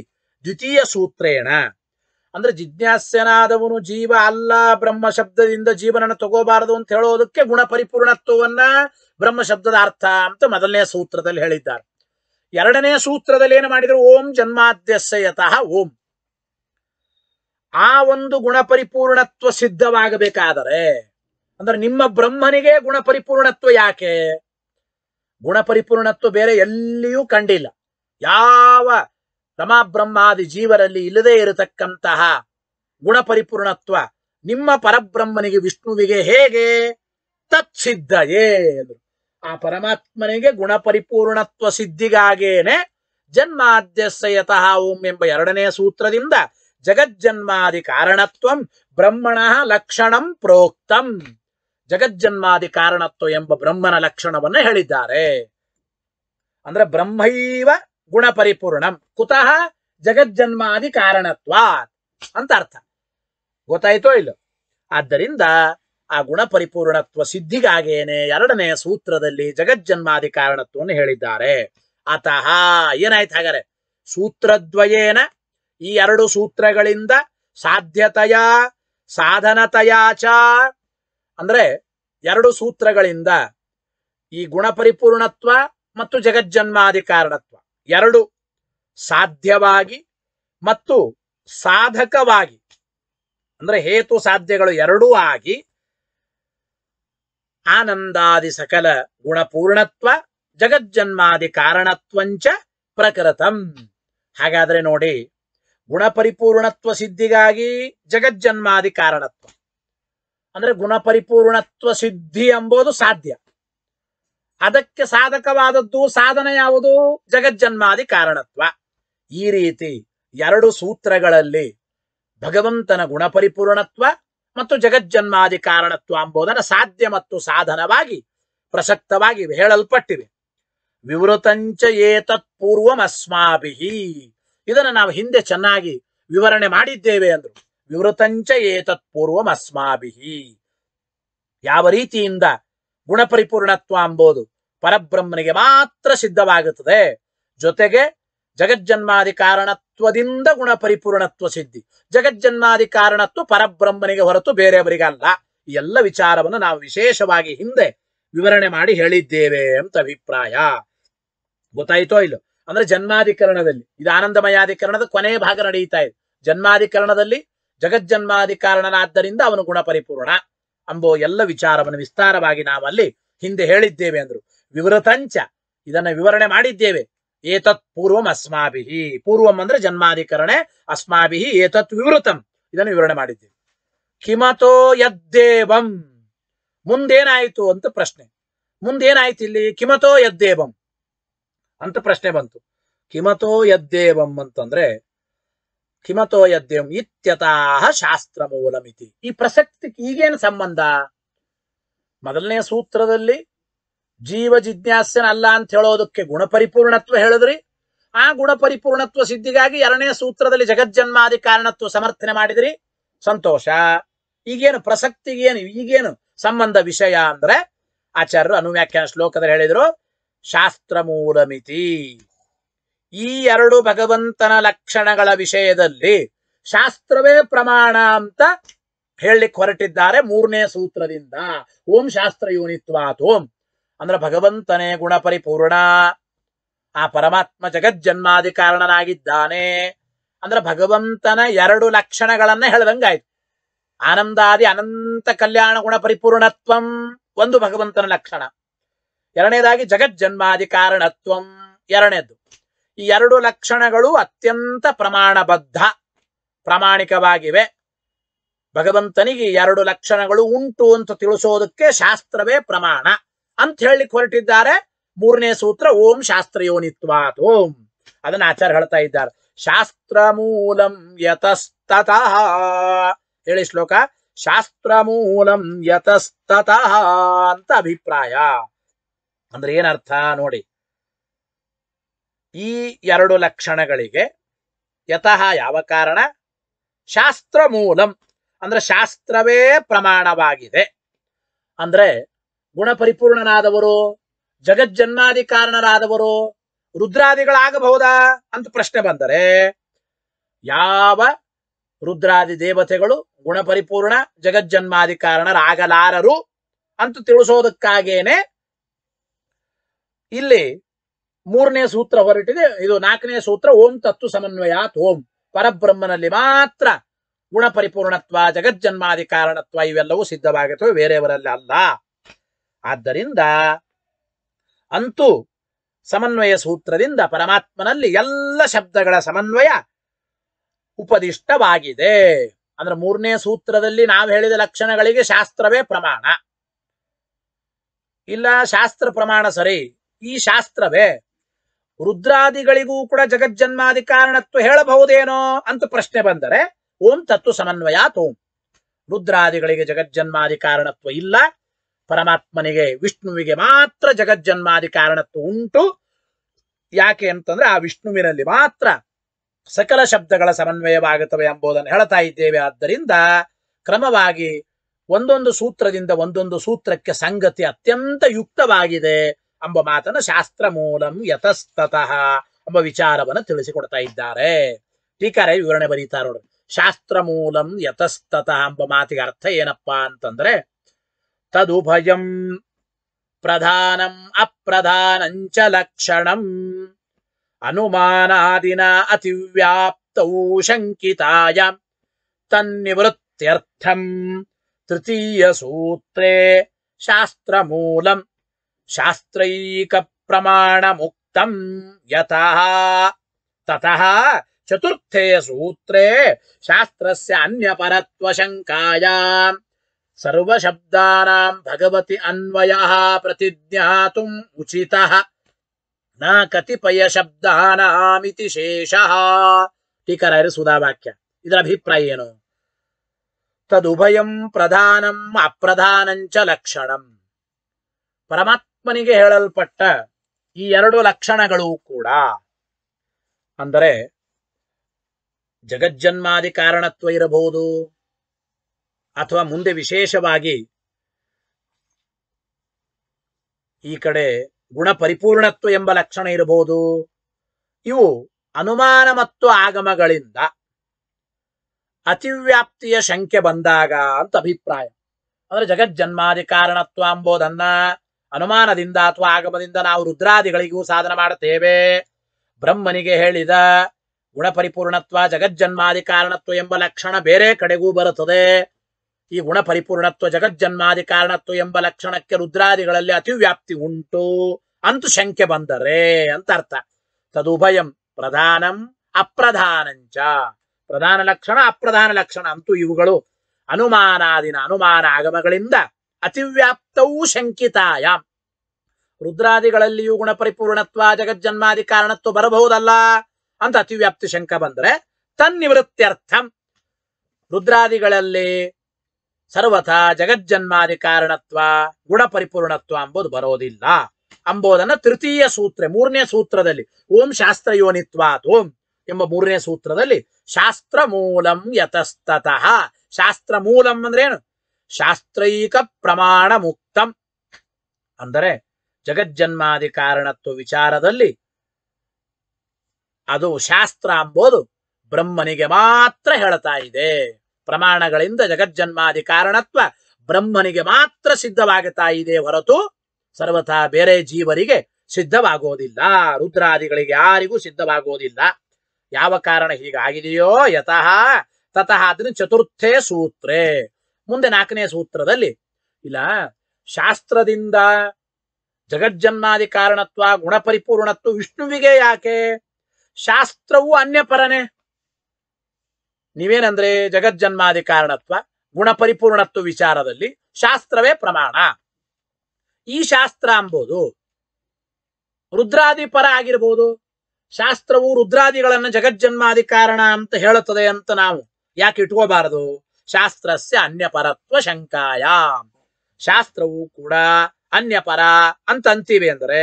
ದ್ವಿತೀಯ ಸೂತ್ರೇಣ ಅಂದ್ರೆ ಜಿಜ್ಞಾಸ್ಯನಾದವನು ಜೀವ ಅಲ್ಲ ಬ್ರಹ್ಮ ಶಬ್ದದಿಂದ ಜೀವನನ ತಗೋಬಾರದು ಅಂತ ಹೇಳೋದಕ್ಕೆ ಗುಣ ಪರಿಪೂರ್ಣತ್ವವನ್ನ ಬ್ರಹ್ಮ ಶಬ್ದದ ಅರ್ಥ ಅಂತ ಮೊದಲನೇ ಸೂತ್ರದಲ್ಲಿ ಹೇಳಿದ್ದಾರೆ ಎರಡನೇ ಸೂತ್ರದಲ್ಲಿ ಏನು ಮಾಡಿದ್ರು ಓಂ ಜನ್ಮಾದ್ಯಸ್ಯತಃ ಓಂ ಆ ಒಂದು ಗುಣ ಪರಿಪೂರ್ಣತ್ವ ಸಿದ್ಧವಾಗಬೇಕಾದರೆ ಅಂದ್ರೆ ನಿಮ್ಮ ಬ್ರಹ್ಮನಿಗೆ ಗುಣ ಪರಿಪೂರ್ಣತ್ವ ಯಾಕೆ ಗುಣ ಪರಿಪೂರ್ಣತ್ವ ಬೇರೆ ಎಲ್ಲಿಯೂ ಕಂಡಿಲ್ಲ ಯಾವ ರಮಾಬ್ರಹ್ಮಾದಿ ಜೀವರಲ್ಲಿ ಇಲ್ಲದೇ ಇರತಕ್ಕಂತಹ ಗುಣಪರಿಪೂರ್ಣತ್ವ ನಿಮ್ಮ ಪರಬ್ರಹ್ಮನಿಗೆ ವಿಷ್ಣುವಿಗೆ ಹೇಗೆ ತತ್ಸಿದ್ಧಯೇ ಏ ಆ ಪರಮಾತ್ಮನಿಗೆ ಗುಣಪರಿಪೂರ್ಣತ್ವ ಸಿದ್ಧಿಗಾಗೇನೆ ಜನ್ಮಾದ್ಯಸಯತಃ ಓಂ ಎಂಬ ಎರಡನೇ ಸೂತ್ರದಿಂದ ಜಗಜ್ಜನ್ಮಾದಿ ಕಾರಣತ್ವಂ ಬ್ರಹ್ಮಣ ಲಕ್ಷಣಂ ಪ್ರೋಕ್ತಂ ಜಗಜ್ಜನ್ಮಾದಿ ಕಾರಣತ್ವ ಎಂಬ ಬ್ರಹ್ಮನ ಲಕ್ಷಣವನ್ನ ಹೇಳಿದ್ದಾರೆ ಅಂದ್ರೆ ಬ್ರಹ್ಮೈವ ಗುಣಪರಿಪೂರ್ಣಂ ಕುತಃ ಜಗಜ್ಜನ್ಮಾದಿ ಕಾರಣತ್ವ ಅಂತ ಅರ್ಥ ಗೊತ್ತಾಯ್ತೋ ಇಲ್ಲ ಆದ್ದರಿಂದ ಆ ಗುಣ ಪರಿಪೂರ್ಣತ್ವ ಸಿದ್ಧಿಗಾಗೇನೆ ಎರಡನೆಯ ಸೂತ್ರದಲ್ಲಿ ಜಗಜ್ಜನ್ಮಾದಿ ಕಾರಣತ್ವವನ್ನು ಹೇಳಿದ್ದಾರೆ ಅತಃ ಏನಾಯ್ತು ಹಾಗಾರೆ ಸೂತ್ರದ್ವಯೇನ ಈ ಎರಡು ಸೂತ್ರಗಳಿಂದ ಸಾಧ್ಯತೆಯ ಸಾಧನತಯಾಚ ಅಂದ್ರೆ ಎರಡು ಸೂತ್ರಗಳಿಂದ ಈ ಗುಣಪರಿಪೂರ್ಣತ್ವ ಮತ್ತು ಜಗಜ್ಜನ್ಮಾದಿ ಕಾರಣತ್ವ ಎರಡು ಸಾಧ್ಯವಾಗಿ ಮತ್ತು ಸಾಧಕವಾಗಿ ಅಂದ್ರೆ ಹೇತು ಸಾಧ್ಯಗಳು ಎರಡೂ ಆಗಿ ಆನಂದಾದಿ ಸಕಲ ಗುಣಪೂರ್ಣತ್ವ ಜಗಜ್ಜನ್ಮಾದಿ ಕಾರಣತ್ವಂಚ ಪ್ರಕೃತಂ ಹಾಗಾದ್ರೆ ನೋಡಿ ಗುಣಪರಿಪೂರ್ಣತ್ವ ಸಿದ್ಧಿಗಾಗಿ ಜಗಜ್ಜನ್ಮಾದಿ ಕಾರಣತ್ವ ಅಂದ್ರೆ ಗುಣಪರಿಪೂರ್ಣತ್ವ ಸಿದ್ಧಿ ಎಂಬುದು ಸಾಧ್ಯ ಅದಕ್ಕೆ ಸಾಧಕವಾದದ್ದು ಸಾಧನ ಯಾವುದು ಜಗಜ್ಜನ್ಮಾದಿ ಕಾರಣತ್ವ ಈ ರೀತಿ ಎರಡು ಸೂತ್ರಗಳಲ್ಲಿ ಭಗವಂತನ ಗುಣಪರಿಪೂರ್ಣತ್ವ ಮತ್ತು ಜಗಜ್ಜನ್ಮಾದಿ ಕಾರಣತ್ವ ಅಂಬುದನ್ನು ಸಾಧ್ಯ ಮತ್ತು ಸಾಧನವಾಗಿ ಪ್ರಸಕ್ತವಾಗಿ ಹೇಳಲ್ಪಟ್ಟಿವೆ ವಿವೃತಂಚ ಏತತ್ ಅಸ್ಮಾಭಿ ಇದನ್ನು ನಾವು ಹಿಂದೆ ಚೆನ್ನಾಗಿ ವಿವರಣೆ ಮಾಡಿದ್ದೇವೆ ಅಂದರು ವಿವೃತಂಚ ಏತತ್ ಅಸ್ಮಾಭಿ ಯಾವ ರೀತಿಯಿಂದ ಗುಣಪರಿಪೂರ್ಣತ್ವ ಅಂಬೋದು ಪರಬ್ರಹ್ಮನಿಗೆ ಮಾತ್ರ ಸಿದ್ಧವಾಗುತ್ತದೆ ಜೊತೆಗೆ ಜಗಜ್ಜನ್ಮಾದಿ ಕಾರಣತ್ವದಿಂದ ಗುಣಪರಿಪೂರ್ಣತ್ವ ಸಿದ್ಧಿ ಜಗಜ್ಜನ್ಮಾದಿ ಕಾರಣತ್ವ ಪರಬ್ರಹ್ಮನಿಗೆ ಹೊರತು ಬೇರೆಯವರಿಗಲ್ಲ ಎಲ್ಲ ವಿಚಾರವನ್ನು ನಾವು ವಿಶೇಷವಾಗಿ ಹಿಂದೆ ವಿವರಣೆ ಮಾಡಿ ಹೇಳಿದ್ದೇವೆ ಅಂತ ಅಭಿಪ್ರಾಯ ಗೊತ್ತಾಯ್ತೋ ಇಲ್ಲೋ ಅಂದ್ರೆ ಜನ್ಮಾಧಿಕರಣದಲ್ಲಿ ಇದು ಆನಂದಮಯಾಧಿಕರಣದ ಕೊನೆಯ ಭಾಗ ನಡೆಯುತ್ತಾ ಇದೆ ಜನ್ಮಾಧಿಕರಣದಲ್ಲಿ ಜಗಜ್ಜನ್ಮಾಧಿಕಾರಣನಾದ್ದರಿಂದ ಅವನು ಗುಣಪರಿಪೂರ್ಣ ಅಂಬೋ ಎಲ್ಲ ವಿಚಾರವನ್ನು ವಿಸ್ತಾರವಾಗಿ ನಾವಲ್ಲಿ ಹಿಂದೆ ಹೇಳಿದ್ದೇವೆ ಅಂದ್ರು ವಿವೃತಂಚ ಇದನ್ನ ವಿವರಣೆ ಮಾಡಿದ್ದೇವೆ ಏತತ್ ಪೂರ್ವಂ ಅಸ್ಮಾಭಿಹಿ ಪೂರ್ವಂ ಅಂದ್ರೆ ಜನ್ಮಾಧಿಕರಣೆ ಅಸ್ಮಾಭಿಹಿ ಏತತ್ ವಿವೃತಂ ಇದನ್ನು ವಿವರಣೆ ಮಾಡಿದ್ದೇವೆ ಕಿಮತೋ ಯದ್ದೇವಂ ಮುಂದೇನಾಯಿತು ಅಂತ ಪ್ರಶ್ನೆ ಮುಂದೇನಾಯ್ತು ಇಲ್ಲಿ ಕಿಮತೋ ಯದ್ದೇವಂ ಅಂತ ಪ್ರಶ್ನೆ ಬಂತು ಕಿಮತೋ ಯದ್ದೇವಂ ಅಂತಂದ್ರೆ ಕಿಮತೋ ಯದ್ಯಂ ಇತ್ಯತಃ ಶಾಸ್ತ್ರ ಮೂಲಮಿತಿ ಈ ಪ್ರಸಕ್ತಿ ಈಗೇನು ಸಂಬಂಧ ಮೊದಲನೇ ಸೂತ್ರದಲ್ಲಿ ಜೀವ ಅಲ್ಲ ಅಂತ ಹೇಳೋದಕ್ಕೆ ಗುಣಪರಿಪೂರ್ಣತ್ವ ಹೇಳಿದ್ರಿ ಆ ಗುಣಪರಿಪೂರ್ಣತ್ವ ಸಿದ್ಧಿಗಾಗಿ ಎರಡನೇ ಸೂತ್ರದಲ್ಲಿ ಜಗಜ್ಜನ್ಮಾದಿ ಕಾರಣತ್ವ ಸಮರ್ಥನೆ ಮಾಡಿದ್ರಿ ಸಂತೋಷ ಈಗೇನು ಪ್ರಸಕ್ತಿಗೇನು ಈಗೇನು ಸಂಬಂಧ ವಿಷಯ ಅಂದ್ರೆ ಆಚಾರ್ಯರು ಅನುವ್ಯಾಖ್ಯಾನ ಶ್ಲೋಕದಲ್ಲಿ ಹೇಳಿದ್ರು ಶಾಸ್ತ್ರ ಮೂಲಮಿತಿ ಈ ಎರಡು ಭಗವಂತನ ಲಕ್ಷಣಗಳ ವಿಷಯದಲ್ಲಿ ಶಾಸ್ತ್ರವೇ ಪ್ರಮಾಣ ಅಂತ ಹೇಳಿ ಹೊರಟಿದ್ದಾರೆ ಮೂರನೇ ಸೂತ್ರದಿಂದ ಓಂ ಶಾಸ್ತ್ರ ಯೋನಿತ್ವಾತ್ ಓಂ ಅಂದ್ರೆ ಭಗವಂತನೇ ಗುಣ ಪರಿಪೂರ್ಣ ಆ ಪರಮಾತ್ಮ ಜನ್ಮಾದಿ ಕಾರಣನಾಗಿದ್ದಾನೆ ಅಂದ್ರೆ ಭಗವಂತನ ಎರಡು ಲಕ್ಷಣಗಳನ್ನ ಹೇಳ್ದಂಗಾಯ್ತು ಆನಂದಾದಿ ಅನಂತ ಕಲ್ಯಾಣ ಗುಣ ಪರಿಪೂರ್ಣತ್ವಂ ಒಂದು ಭಗವಂತನ ಲಕ್ಷಣ ಎರಡನೇದಾಗಿ ಜಗಜ್ಜನ್ಮಾದಿ ಕಾರಣತ್ವಂ ಎರಡನೇದ್ದು ಈ ಎರಡು ಲಕ್ಷಣಗಳು ಅತ್ಯಂತ ಪ್ರಮಾಣಬದ್ಧ ಪ್ರಾಮಾಣಿಕವಾಗಿವೆ ಭಗವಂತನಿಗೆ ಎರಡು ಲಕ್ಷಣಗಳು ಉಂಟು ಅಂತ ತಿಳಿಸೋದಕ್ಕೆ ಶಾಸ್ತ್ರವೇ ಪ್ರಮಾಣ ಅಂತ ಹೇಳಿ ಹೊರಟಿದ್ದಾರೆ ಮೂರನೇ ಸೂತ್ರ ಓಂ ಶಾಸ್ತ್ರಯೋನಿತ್ವಾತ್ ಓಂ ಅದನ್ನ ಆಚಾರ್ಯ ಹೇಳ್ತಾ ಇದ್ದಾರೆ ಶಾಸ್ತ್ರ ಮೂಲಂ ಯತಸ್ತಃ ಹೇಳಿ ಶ್ಲೋಕ ಶಾಸ್ತ್ರ ಮೂಲಂ ಯತಸ್ತಃ ಅಂತ ಅಭಿಪ್ರಾಯ ಅಂದ್ರೆ ಏನರ್ಥ ನೋಡಿ ಈ ಎರಡು ಲಕ್ಷಣಗಳಿಗೆ ಯತಃ ಯಾವ ಕಾರಣ ಶಾಸ್ತ್ರ ಮೂಲಂ ಅಂದ್ರೆ ಶಾಸ್ತ್ರವೇ ಪ್ರಮಾಣವಾಗಿದೆ ಅಂದ್ರೆ ಗುಣಪರಿಪೂರ್ಣನಾದವರು ಜಗಜ್ಜನ್ಮಾದಿ ಕಾರಣರಾದವರು ರುದ್ರಾದಿಗಳಾಗಬಹುದಾ ಅಂತ ಪ್ರಶ್ನೆ ಬಂದರೆ ಯಾವ ರುದ್ರಾದಿ ದೇವತೆಗಳು ಗುಣಪರಿಪೂರ್ಣ ಜಗಜ್ಜನ್ಮಾದಿ ಕಾರಣರಾಗಲಾರರು ಅಂತ ತಿಳಿಸೋದಕ್ಕಾಗೇನೆ ಇಲ್ಲಿ ಮೂರನೇ ಸೂತ್ರ ಹೊರಟಿದೆ ಇದು ನಾಲ್ಕನೇ ಸೂತ್ರ ಓಂ ತತ್ವ ಸಮನ್ವಯಾತ್ ಓಂ ಪರಬ್ರಹ್ಮನಲ್ಲಿ ಮಾತ್ರ ಗುಣ ಪರಿಪೂರ್ಣತ್ವ ಜಗಜ್ಜನ್ಮಾದಿ ಕಾರಣತ್ವ ಇವೆಲ್ಲವೂ ಸಿದ್ಧವಾಗುತ್ತವೆ ಬೇರೆಯವರಲ್ಲಿ ಅಲ್ಲ ಆದ್ದರಿಂದ ಅಂತೂ ಸಮನ್ವಯ ಸೂತ್ರದಿಂದ ಪರಮಾತ್ಮನಲ್ಲಿ ಎಲ್ಲ ಶಬ್ದಗಳ ಸಮನ್ವಯ ಉಪದಿಷ್ಟವಾಗಿದೆ ಅಂದ್ರೆ ಮೂರನೇ ಸೂತ್ರದಲ್ಲಿ ನಾವು ಹೇಳಿದ ಲಕ್ಷಣಗಳಿಗೆ ಶಾಸ್ತ್ರವೇ ಪ್ರಮಾಣ ಇಲ್ಲ ಶಾಸ್ತ್ರ ಪ್ರಮಾಣ ಸರಿ ಈ ಶಾಸ್ತ್ರವೇ ರುದ್ರಾದಿಗಳಿಗೂ ಕೂಡ ಜಗಜ್ಜನ್ಮಾದಿ ಕಾರಣತ್ವ ಹೇಳಬಹುದೇನೋ ಅಂತ ಪ್ರಶ್ನೆ ಬಂದರೆ ಓಂ ತತ್ವ ಸಮನ್ವಯ ತೋಂ ರುದ್ರಾದಿಗಳಿಗೆ ಜಗಜ್ಜನ್ಮಾದಿ ಕಾರಣತ್ವ ಇಲ್ಲ ಪರಮಾತ್ಮನಿಗೆ ವಿಷ್ಣುವಿಗೆ ಮಾತ್ರ ಜಗಜ್ಜನ್ಮಾದಿ ಕಾರಣತ್ವ ಉಂಟು ಯಾಕೆ ಅಂತಂದ್ರೆ ಆ ವಿಷ್ಣುವಿನಲ್ಲಿ ಮಾತ್ರ ಸಕಲ ಶಬ್ದಗಳ ಸಮನ್ವಯವಾಗುತ್ತವೆ ಎಂಬುದನ್ನು ಹೇಳ್ತಾ ಇದ್ದೇವೆ ಆದ್ದರಿಂದ ಕ್ರಮವಾಗಿ ಒಂದೊಂದು ಸೂತ್ರದಿಂದ ಒಂದೊಂದು ಸೂತ್ರಕ್ಕೆ ಸಂಗತಿ ಅತ್ಯಂತ ಯುಕ್ತವಾಗಿದೆ ಎಂಬ ಮಾತನ್ನು ಶಾಸ್ತ್ರ ಮೂಲಂ ಯತಸ್ತತಃ ಎಂಬ ವಿಚಾರವನ್ನು ತಿಳಿಸಿಕೊಡ್ತಾ ಇದ್ದಾರೆ ಟೀಕಾರೆ ವಿವರಣೆ ಬರೀತಾ ನೋಡ್ರಿ ಶಾಸ್ತ್ರ ಮೂಲಂ ಯತಸ್ತತಃ ಎಂಬ ಮಾತಿಗೆ ಅರ್ಥ ಏನಪ್ಪಾ ಅಂತಂದ್ರೆ ತದುಭಯಂ ಪ್ರಧಾನಂ ಅಪ್ರಧಾನಂಚ ಲಕ್ಷಣಂ ಅನುಮಾನಾದಿನ ಅತಿವ್ಯಾಪ್ತೌ ಶಂಕಿತಾಯ ತನ್ನಿವೃತ್ತ್ಯರ್ಥಂ ತೃತೀಯ ಸೂತ್ರೇ ಶಾಸ್ತ್ರ ಮೂಲಂ शास्त्रैकप्रमाणमुक्तम् यतः ततः चतुर्थे सूत्रे शास्त्रस्य अन्यपरत्वशङ्कायाम् सर्वशब्दानाम् भगवति अन्वयः प्रतिज्ञातुम् उचितः न कतिपयशब्दानामिति शेषः सुधावाक्य इदरभिप्रायेण तदुभयम् प्रधानम् च लक्षणम् ಆತ್ಮನಿಗೆ ಹೇಳಲ್ಪಟ್ಟ ಈ ಎರಡು ಲಕ್ಷಣಗಳು ಕೂಡ ಅಂದರೆ ಜಗಜ್ಜನ್ಮಾದಿ ಕಾರಣತ್ವ ಇರಬಹುದು ಅಥವಾ ಮುಂದೆ ವಿಶೇಷವಾಗಿ ಈ ಕಡೆ ಗುಣ ಪರಿಪೂರ್ಣತ್ವ ಎಂಬ ಲಕ್ಷಣ ಇರಬಹುದು ಇವು ಅನುಮಾನ ಮತ್ತು ಆಗಮಗಳಿಂದ ಅತಿವ್ಯಾಪ್ತಿಯ ಶಂಕೆ ಬಂದಾಗ ಅಂತ ಅಭಿಪ್ರಾಯ ಅಂದ್ರೆ ಜಗಜ್ಜನ್ಮಾದಿ ಕಾರಣತ್ವ ಅಂಬೋದನ್ನ ಅನುಮಾನದಿಂದ ಅಥವಾ ಆಗಮದಿಂದ ನಾವು ರುದ್ರಾದಿಗಳಿಗೂ ಸಾಧನ ಮಾಡುತ್ತೇವೆ ಬ್ರಹ್ಮನಿಗೆ ಹೇಳಿದ ಗುಣಪರಿಪೂರ್ಣತ್ವ ಜಗಜ್ಜನ್ಮಾದಿ ಕಾರಣತ್ವ ಎಂಬ ಲಕ್ಷಣ ಬೇರೆ ಕಡೆಗೂ ಬರುತ್ತದೆ ಈ ಗುಣಪರಿಪೂರ್ಣತ್ವ ಜಗಜ್ಜನ್ಮಾದಿ ಕಾರಣತ್ವ ಎಂಬ ಲಕ್ಷಣಕ್ಕೆ ರುದ್ರಾದಿಗಳಲ್ಲಿ ಅತಿವ್ಯಾಪ್ತಿ ಉಂಟು ಅಂತ ಶಂಕೆ ಬಂದರೆ ಅಂತ ಅರ್ಥ ತದುಭಯಂ ಪ್ರಧಾನಂ ಅಪ್ರಧಾನಂಚ ಪ್ರಧಾನ ಲಕ್ಷಣ ಅಪ್ರಧಾನ ಲಕ್ಷಣ ಅಂತೂ ಇವುಗಳು ಅನುಮಾನಾದಿನ ಅನುಮಾನ ಆಗಮಗಳಿಂದ ಅತಿವ್ಯಾಪ್ತವೂ ಶಂಕಿತಾಯ ರುದ್ರಾದಿಗಳಲ್ಲಿಯೂ ಗುಣಪರಿಪೂರ್ಣತ್ವ ಜಗಜ್ಜನ್ಮಾದಿ ಕಾರಣತ್ವ ಬರಬಹುದಲ್ಲ ಅಂತ ಅತಿವ್ಯಾಪ್ತಿ ಶಂಕ ಬಂದ್ರೆ ತನ್ನಿವೃತ್ತ್ಯರ್ಥಂ ರುದ್ರಾದಿಗಳಲ್ಲಿ ಸರ್ವಥ ಜಗಜ್ಜನ್ಮಾದಿ ಕಾರಣತ್ವ ಗುಣಪರಿಪೂರ್ಣತ್ವ ಅಂಬುದು ಬರೋದಿಲ್ಲ ಅಂಬೋದನ್ನ ತೃತೀಯ ಸೂತ್ರ ಮೂರನೇ ಸೂತ್ರದಲ್ಲಿ ಓಂ ಶಾಸ್ತ್ರ ಯೋನಿತ್ವಾತ್ ಎಂಬ ಮೂರನೇ ಸೂತ್ರದಲ್ಲಿ ಶಾಸ್ತ್ರ ಮೂಲಂ ಯತಸ್ತತಃ ಶಾಸ್ತ್ರ ಮೂಲಂ ಅಂದ್ರೆ ಏನು ಶಾಸ್ತ್ರೈಕ ಪ್ರಮಾಣ ಮುಕ್ತಂ ಅಂದರೆ ಜಗಜ್ಜನ್ಮಾದಿ ಕಾರಣತ್ವ ವಿಚಾರದಲ್ಲಿ ಅದು ಶಾಸ್ತ್ರ ಅಂಬೋದು ಬ್ರಹ್ಮನಿಗೆ ಮಾತ್ರ ಹೇಳ್ತಾ ಇದೆ ಪ್ರಮಾಣಗಳಿಂದ ಜಗಜ್ಜನ್ಮಾದಿ ಕಾರಣತ್ವ ಬ್ರಹ್ಮನಿಗೆ ಮಾತ್ರ ಸಿದ್ಧವಾಗುತ್ತಾ ಇದೆ ಹೊರತು ಸರ್ವಥಾ ಬೇರೆ ಜೀವರಿಗೆ ಸಿದ್ಧವಾಗೋದಿಲ್ಲ ರುದ್ರಾದಿಗಳಿಗೆ ಯಾರಿಗೂ ಸಿದ್ಧವಾಗೋದಿಲ್ಲ ಯಾವ ಕಾರಣ ಹೀಗಾಗಿದೆಯೋ ಯತಃ ತತಃ ಅದನ್ನು ಚತುರ್ಥೇ ಸೂತ್ರೇ ಮುಂದೆ ನಾಲ್ಕನೇ ಸೂತ್ರದಲ್ಲಿ ಇಲ್ಲ ಶಾಸ್ತ್ರದಿಂದ ಜಗಜ್ಜನ್ಮಾದಿ ಕಾರಣತ್ವ ಗುಣಪರಿಪೂರ್ಣತ್ವ ವಿಷ್ಣುವಿಗೆ ಯಾಕೆ ಶಾಸ್ತ್ರವು ಅನ್ಯಪರನೇ ನೀವೇನಂದ್ರೆ ಜಗಜ್ಜನ್ಮಾದಿ ಕಾರಣತ್ವ ಗುಣಪರಿಪೂರ್ಣತ್ವ ವಿಚಾರದಲ್ಲಿ ಶಾಸ್ತ್ರವೇ ಪ್ರಮಾಣ ಈ ಶಾಸ್ತ್ರ ಅಂಬೋದು ರುದ್ರಾದಿಪರ ಆಗಿರ್ಬೋದು ಶಾಸ್ತ್ರವು ರುದ್ರಾದಿಗಳನ್ನು ಜಗಜ್ಜನ್ಮಾದಿ ಕಾರಣ ಅಂತ ಹೇಳುತ್ತದೆ ಅಂತ ನಾವು ಯಾಕೆ ಇಟ್ಕೋಬಾರದು ಶಾಸ್ತ್ರಸ್ಯ ಅನ್ಯಪರತ್ವ ಶಂಕಾಯ ಶಾಸ್ತ್ರವು ಕೂಡ ಅನ್ಯಪರ ಅಂತ ಅಂತೀವಿ ಅಂದ್ರೆ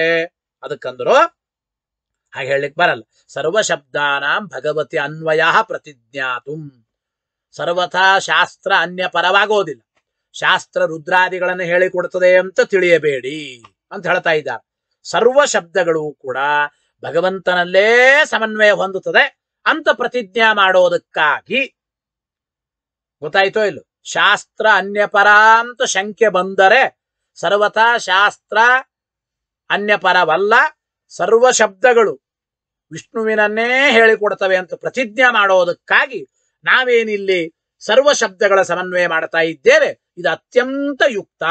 ಅದಕ್ಕಂದ್ರು ಹಾಗೆ ಹೇಳಲಿಕ್ಕೆ ಬರಲ್ಲ ಸರ್ವ ಶಬ್ದಾನಾಂ ಭಗವತಿ ಅನ್ವಯ ಪ್ರತಿಜ್ಞಾತು ಸರ್ವಥಾ ಶಾಸ್ತ್ರ ಅನ್ಯಪರವಾಗೋದಿಲ್ಲ ಶಾಸ್ತ್ರ ರುದ್ರಾದಿಗಳನ್ನು ಹೇಳಿಕೊಡ್ತದೆ ಅಂತ ತಿಳಿಯಬೇಡಿ ಅಂತ ಹೇಳ್ತಾ ಇದ್ದಾರೆ ಸರ್ವ ಶಬ್ದಗಳು ಕೂಡ ಭಗವಂತನಲ್ಲೇ ಸಮನ್ವಯ ಹೊಂದುತ್ತದೆ ಅಂತ ಪ್ರತಿಜ್ಞಾ ಮಾಡೋದಕ್ಕಾಗಿ ಗೊತ್ತಾಯ್ತೋ ಇಲ್ಲ ಶಾಸ್ತ್ರ ಅನ್ಯಪರ ಅಂತ ಶಂಕೆ ಬಂದರೆ ಸರ್ವಥಾ ಶಾಸ್ತ್ರ ಅನ್ಯಪರವಲ್ಲ ಸರ್ವ ಶಬ್ದಗಳು ವಿಷ್ಣುವಿನನ್ನೇ ಹೇಳಿಕೊಡ್ತವೆ ಅಂತ ಪ್ರತಿಜ್ಞೆ ಮಾಡೋದಕ್ಕಾಗಿ ನಾವೇನಿಲ್ಲಿ ಸರ್ವ ಶಬ್ದಗಳ ಸಮನ್ವಯ ಮಾಡ್ತಾ ಇದ್ದೇವೆ ಇದು ಅತ್ಯಂತ ಯುಕ್ತ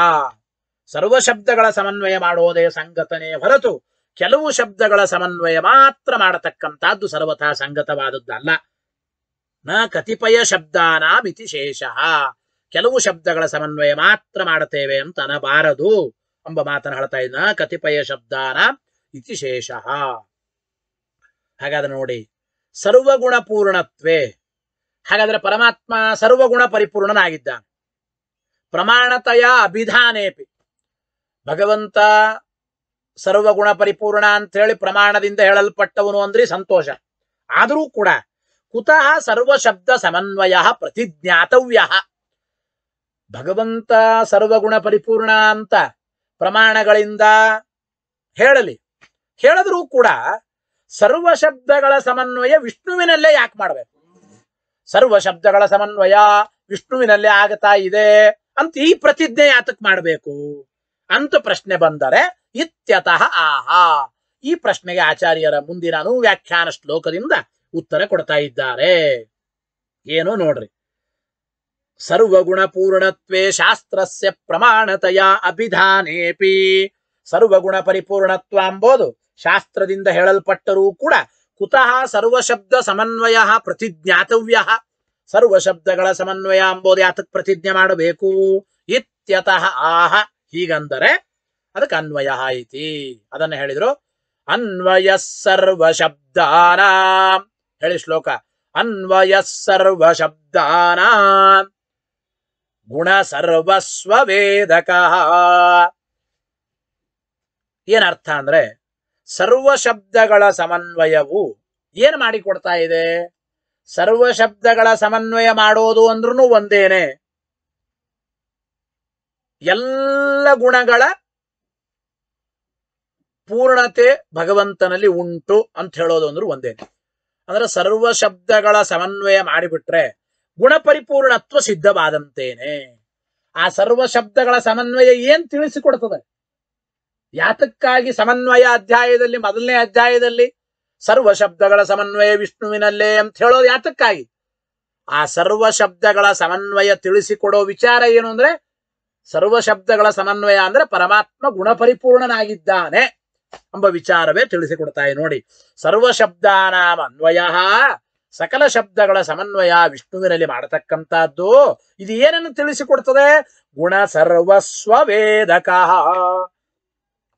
ಸರ್ವ ಶಬ್ದಗಳ ಸಮನ್ವಯ ಮಾಡೋದೇ ಸಂಗತನೇ ಹೊರತು ಕೆಲವು ಶಬ್ದಗಳ ಸಮನ್ವಯ ಮಾತ್ರ ಮಾಡತಕ್ಕಂಥದ್ದು ಸರ್ವಥಾ ಸಂಗತವಾದದ್ದಲ್ಲ ನ ಕತಿಪಯ ಶಬ್ದಾನಾಮಿತಿ ಶೇಷ ಕೆಲವು ಶಬ್ದಗಳ ಸಮನ್ವಯ ಮಾತ್ರ ಮಾಡುತ್ತೇವೆ ಅಂತ ಅನಬಾರದು ಎಂಬ ಮಾತನ್ನು ಹೇಳ್ತಾ ಇದ್ದ ಕತಿಪಯ ಶಬ್ದಾನ ಶೇಷ ಹಾಗಾದ್ರೆ ನೋಡಿ ಸರ್ವಗುಣ ಪೂರ್ಣತ್ವೇ ಹಾಗಾದ್ರೆ ಪರಮಾತ್ಮ ಸರ್ವಗುಣ ಪರಿಪೂರ್ಣನಾಗಿದ್ದ ಪ್ರಮಾಣತೆಯ ಅಭಿಧಾನೇಪಿ ಭಗವಂತ ಸರ್ವಗುಣ ಪರಿಪೂರ್ಣ ಅಂತ ಹೇಳಿ ಪ್ರಮಾಣದಿಂದ ಹೇಳಲ್ಪಟ್ಟವನು ಅಂದ್ರೆ ಸಂತೋಷ ಆದರೂ ಕೂಡ ಕುತಃ ಸರ್ವಶಬ್ದ ಸಮನ್ವಯ ಪ್ರತಿಜ್ಞಾತವ್ಯ ಭಗವಂತ ಸರ್ವಗುಣ ಪರಿಪೂರ್ಣ ಅಂತ ಪ್ರಮಾಣಗಳಿಂದ ಹೇಳಲಿ ಹೇಳಿದ್ರೂ ಕೂಡ ಸರ್ವ ಶಬ್ದಗಳ ಸಮನ್ವಯ ವಿಷ್ಣುವಿನಲ್ಲೇ ಯಾಕೆ ಮಾಡಬೇಕು ಸರ್ವ ಶಬ್ದಗಳ ಸಮನ್ವಯ ವಿಷ್ಣುವಿನಲ್ಲೇ ಆಗತಾ ಇದೆ ಅಂತ ಈ ಪ್ರತಿಜ್ಞೆ ಯಾತಕ್ ಮಾಡಬೇಕು ಅಂತ ಪ್ರಶ್ನೆ ಬಂದರೆ ಇತ್ಯತಃ ಆಹಾ ಈ ಪ್ರಶ್ನೆಗೆ ಆಚಾರ್ಯರ ಮುಂದಿನ ವ್ಯಾಖ್ಯಾನ ಶ್ಲೋಕದಿಂದ ಉತ್ತರ ಕೊಡ್ತಾ ಇದ್ದಾರೆ ಏನೋ ನೋಡ್ರಿ ಸರ್ವಗುಣ ಪೂರ್ಣತ್ವೇ ಶಾಸ್ತ್ರಸ್ಯ ಪ್ರಮಾಣತೆಯ ಅಭಿಧಾನೇಪಿ ಸರ್ವಗುಣ ಪರಿಪೂರ್ಣತ್ವ ಅಂಬೋದು ಶಾಸ್ತ್ರದಿಂದ ಹೇಳಲ್ಪಟ್ಟರೂ ಕೂಡ ಕುತಃ ಸರ್ವಶಬ್ದ ಸಮನ್ವಯ ಪ್ರತಿಜ್ಞಾತವ್ಯ ಸರ್ವಶಬ್ದಗಳ ಸಮನ್ವಯ ಅಂಬೋದು ಯಾತಕ್ ಪ್ರತಿಜ್ಞೆ ಮಾಡಬೇಕು ಇತ್ಯತಃ ಆಹ ಹೀಗಂದರೆ ಅದಕ್ಕೆ ಅನ್ವಯ ಇತಿ ಅದನ್ನು ಹೇಳಿದ್ರು ಅನ್ವಯ ಶಬ್ದ ಹೇಳಿ ಶ್ಲೋಕ ಅನ್ವಯ ಸರ್ವ ಶಬ್ದಾನ ಗುಣ ಸರ್ವಸ್ವ ವೇದಕ ಏನರ್ಥ ಅಂದ್ರೆ ಸರ್ವ ಶಬ್ದಗಳ ಸಮನ್ವಯವು ಏನ್ ಮಾಡಿಕೊಡ್ತಾ ಇದೆ ಸರ್ವ ಶಬ್ದಗಳ ಸಮನ್ವಯ ಮಾಡೋದು ಅಂದ್ರೂ ಒಂದೇನೆ ಎಲ್ಲ ಗುಣಗಳ ಪೂರ್ಣತೆ ಭಗವಂತನಲ್ಲಿ ಉಂಟು ಅಂತ ಹೇಳೋದು ಅಂದ್ರೂ ಒಂದೇನೆ ಅಂದ್ರೆ ಸರ್ವ ಶಬ್ದಗಳ ಸಮನ್ವಯ ಮಾಡಿಬಿಟ್ರೆ ಗುಣಪರಿಪೂರ್ಣತ್ವ ಸಿದ್ಧವಾದಂತೇನೆ ಆ ಸರ್ವ ಶಬ್ದಗಳ ಸಮನ್ವಯ ಏನ್ ತಿಳಿಸಿಕೊಡ್ತದೆ ಯಾತಕ್ಕಾಗಿ ಸಮನ್ವಯ ಅಧ್ಯಾಯದಲ್ಲಿ ಮೊದಲನೇ ಅಧ್ಯಾಯದಲ್ಲಿ ಸರ್ವ ಶಬ್ದಗಳ ಸಮನ್ವಯ ವಿಷ್ಣುವಿನಲ್ಲೇ ಅಂತ ಹೇಳೋದು ಯಾತಕ್ಕಾಗಿ ಆ ಸರ್ವ ಶಬ್ದಗಳ ಸಮನ್ವಯ ತಿಳಿಸಿಕೊಡೋ ವಿಚಾರ ಏನು ಅಂದ್ರೆ ಸರ್ವ ಶಬ್ದಗಳ ಸಮನ್ವಯ ಅಂದ್ರೆ ಪರಮಾತ್ಮ ಗುಣಪರಿಪೂರ್ಣನಾಗಿದ್ದಾನೆ ಎಂಬ ವಿಚಾರವೇ ತಿಳಿಸಿಕೊಡ್ತಾ ಇದೆ ನೋಡಿ ಸರ್ವ ಶಬ್ದಾನಾಂ ಅನ್ವಯ ಸಕಲ ಶಬ್ದಗಳ ಸಮನ್ವಯ ವಿಷ್ಣುವಿನಲ್ಲಿ ಮಾಡತಕ್ಕಂತಹದ್ದು ಇದು ಏನನ್ನು ತಿಳಿಸಿಕೊಡ್ತದೆ ಗುಣ ಸರ್ವಸ್ವ ಸ್ವೇದಕ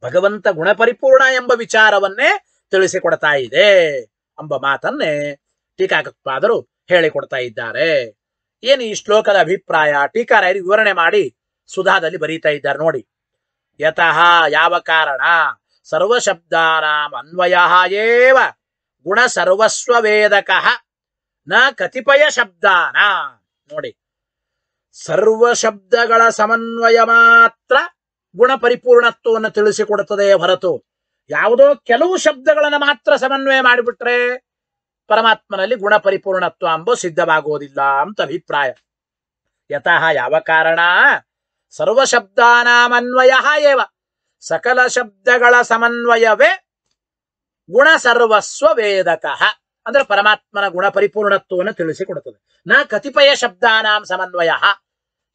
ಭಗವಂತ ಗುಣ ಪರಿಪೂರ್ಣ ಎಂಬ ವಿಚಾರವನ್ನೇ ತಿಳಿಸಿಕೊಡ್ತಾ ಇದೆ ಎಂಬ ಮಾತನ್ನೇ ಟೀಕಾಕತ್ಪಾದರು ಹೇಳಿಕೊಡ್ತಾ ಇದ್ದಾರೆ ಏನು ಈ ಶ್ಲೋಕದ ಅಭಿಪ್ರಾಯ ಟೀಕಾರಾಯರು ವಿವರಣೆ ಮಾಡಿ ಸುಧಾದಲ್ಲಿ ಬರೀತಾ ಇದ್ದಾರೆ ನೋಡಿ ಯತಃ ಯಾವ ಕಾರಣ ಸರ್ವ ಗುಣ ನ ಕತಿಪಯ ಶಬ್ದಾನ ನೋಡಿ ಸರ್ವ ಶಬ್ದಗಳ ಸಮನ್ವಯ ಮಾತ್ರ ಗುಣ ಪರಿಪೂರ್ಣತ್ವವನ್ನು ತಿಳಿಸಿಕೊಡುತ್ತದೆ ಹೊರತು ಯಾವುದೋ ಕೆಲವು ಶಬ್ದಗಳನ್ನು ಮಾತ್ರ ಸಮನ್ವಯ ಮಾಡಿಬಿಟ್ರೆ ಪರಮಾತ್ಮನಲ್ಲಿ ಗುಣ ಪರಿಪೂರ್ಣತ್ವ ಅಂಬೋ ಸಿದ್ಧವಾಗುವುದಿಲ್ಲ ಅಂತ ಅಭಿಪ್ರಾಯ ಯತಃ ಯಾವ ಕಾರಣ ಸರ್ವಶಬ್ದಾನಾಮನ್ವಯ ಏವ ಸಕಲ ಶಬ್ದಗಳ ಸಮನ್ವಯವೇ ಗುಣ ಸರ್ವಸ್ವ ವೇದಕಃ ಅಂದ್ರೆ ಪರಮಾತ್ಮನ ಗುಣ ಪರಿಪೂರ್ಣತ್ವವನ್ನು ತಿಳಿಸಿಕೊಡುತ್ತದೆ ನ ಕತಿಪಯ ಶಬ್ದಾನಾಂ ಸಮನ್ವಯ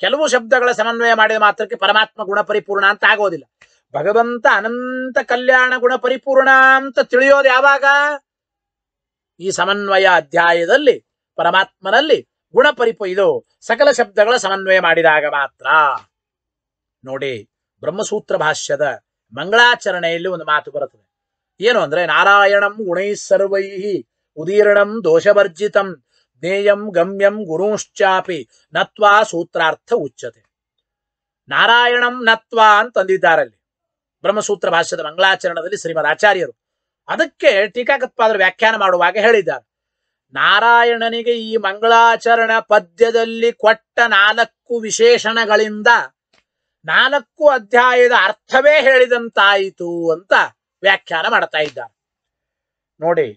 ಕೆಲವು ಶಬ್ದಗಳ ಸಮನ್ವಯ ಮಾಡಿದ ಮಾತ್ರಕ್ಕೆ ಪರಮಾತ್ಮ ಗುಣ ಪರಿಪೂರ್ಣ ಅಂತ ಆಗೋದಿಲ್ಲ ಭಗವಂತ ಅನಂತ ಕಲ್ಯಾಣ ಗುಣ ಪರಿಪೂರ್ಣ ಅಂತ ತಿಳಿಯೋದು ಯಾವಾಗ ಈ ಸಮನ್ವಯ ಅಧ್ಯಾಯದಲ್ಲಿ ಪರಮಾತ್ಮನಲ್ಲಿ ಗುಣ ಪರಿಪು ಇದು ಸಕಲ ಶಬ್ದಗಳ ಸಮನ್ವಯ ಮಾಡಿದಾಗ ಮಾತ್ರ ನೋಡಿ ಬ್ರಹ್ಮಸೂತ್ರ ಭಾಷ್ಯದ ಮಂಗಳಾಚರಣೆಯಲ್ಲಿ ಒಂದು ಮಾತು ಬರುತ್ತದೆ ಏನು ಅಂದ್ರೆ ನಾರಾಯಣಂ ಗುಣೈ ಉದೀರ್ಣಂ ದೋಷವರ್ಜಿತಂ ಜ್ಞೇಯಂ ಗಮ್ಯಂ ಗುರುಂಶ್ಚಾಪಿ ನತ್ವಾ ಸೂತ್ರಾರ್ಥ ಉಚ್ಚತೆ ನಾರಾಯಣಂ ನತ್ವಾ ಅಲ್ಲಿ ಬ್ರಹ್ಮಸೂತ್ರ ಭಾಷ್ಯದ ಮಂಗಳಾಚರಣದಲ್ಲಿ ಶ್ರೀಮದ್ ಆಚಾರ್ಯರು ಅದಕ್ಕೆ ಟೀಕಾಕತ್ಪಾದರು ವ್ಯಾಖ್ಯಾನ ಮಾಡುವಾಗ ಹೇಳಿದ್ದಾರೆ ನಾರಾಯಣನಿಗೆ ಈ ಮಂಗಳಾಚರಣ ಪದ್ಯದಲ್ಲಿ ಕೊಟ್ಟ ನಾಲ್ಕು ವಿಶೇಷಣಗಳಿಂದ ನಾಲ್ಕು ಅಧ್ಯಾಯದ ಅರ್ಥವೇ ಹೇಳಿದಂತಾಯಿತು ಅಂತ ವ್ಯಾಖ್ಯಾನ ಮಾಡ್ತಾ ಇದ್ದಾರೆ ನೋಡಿ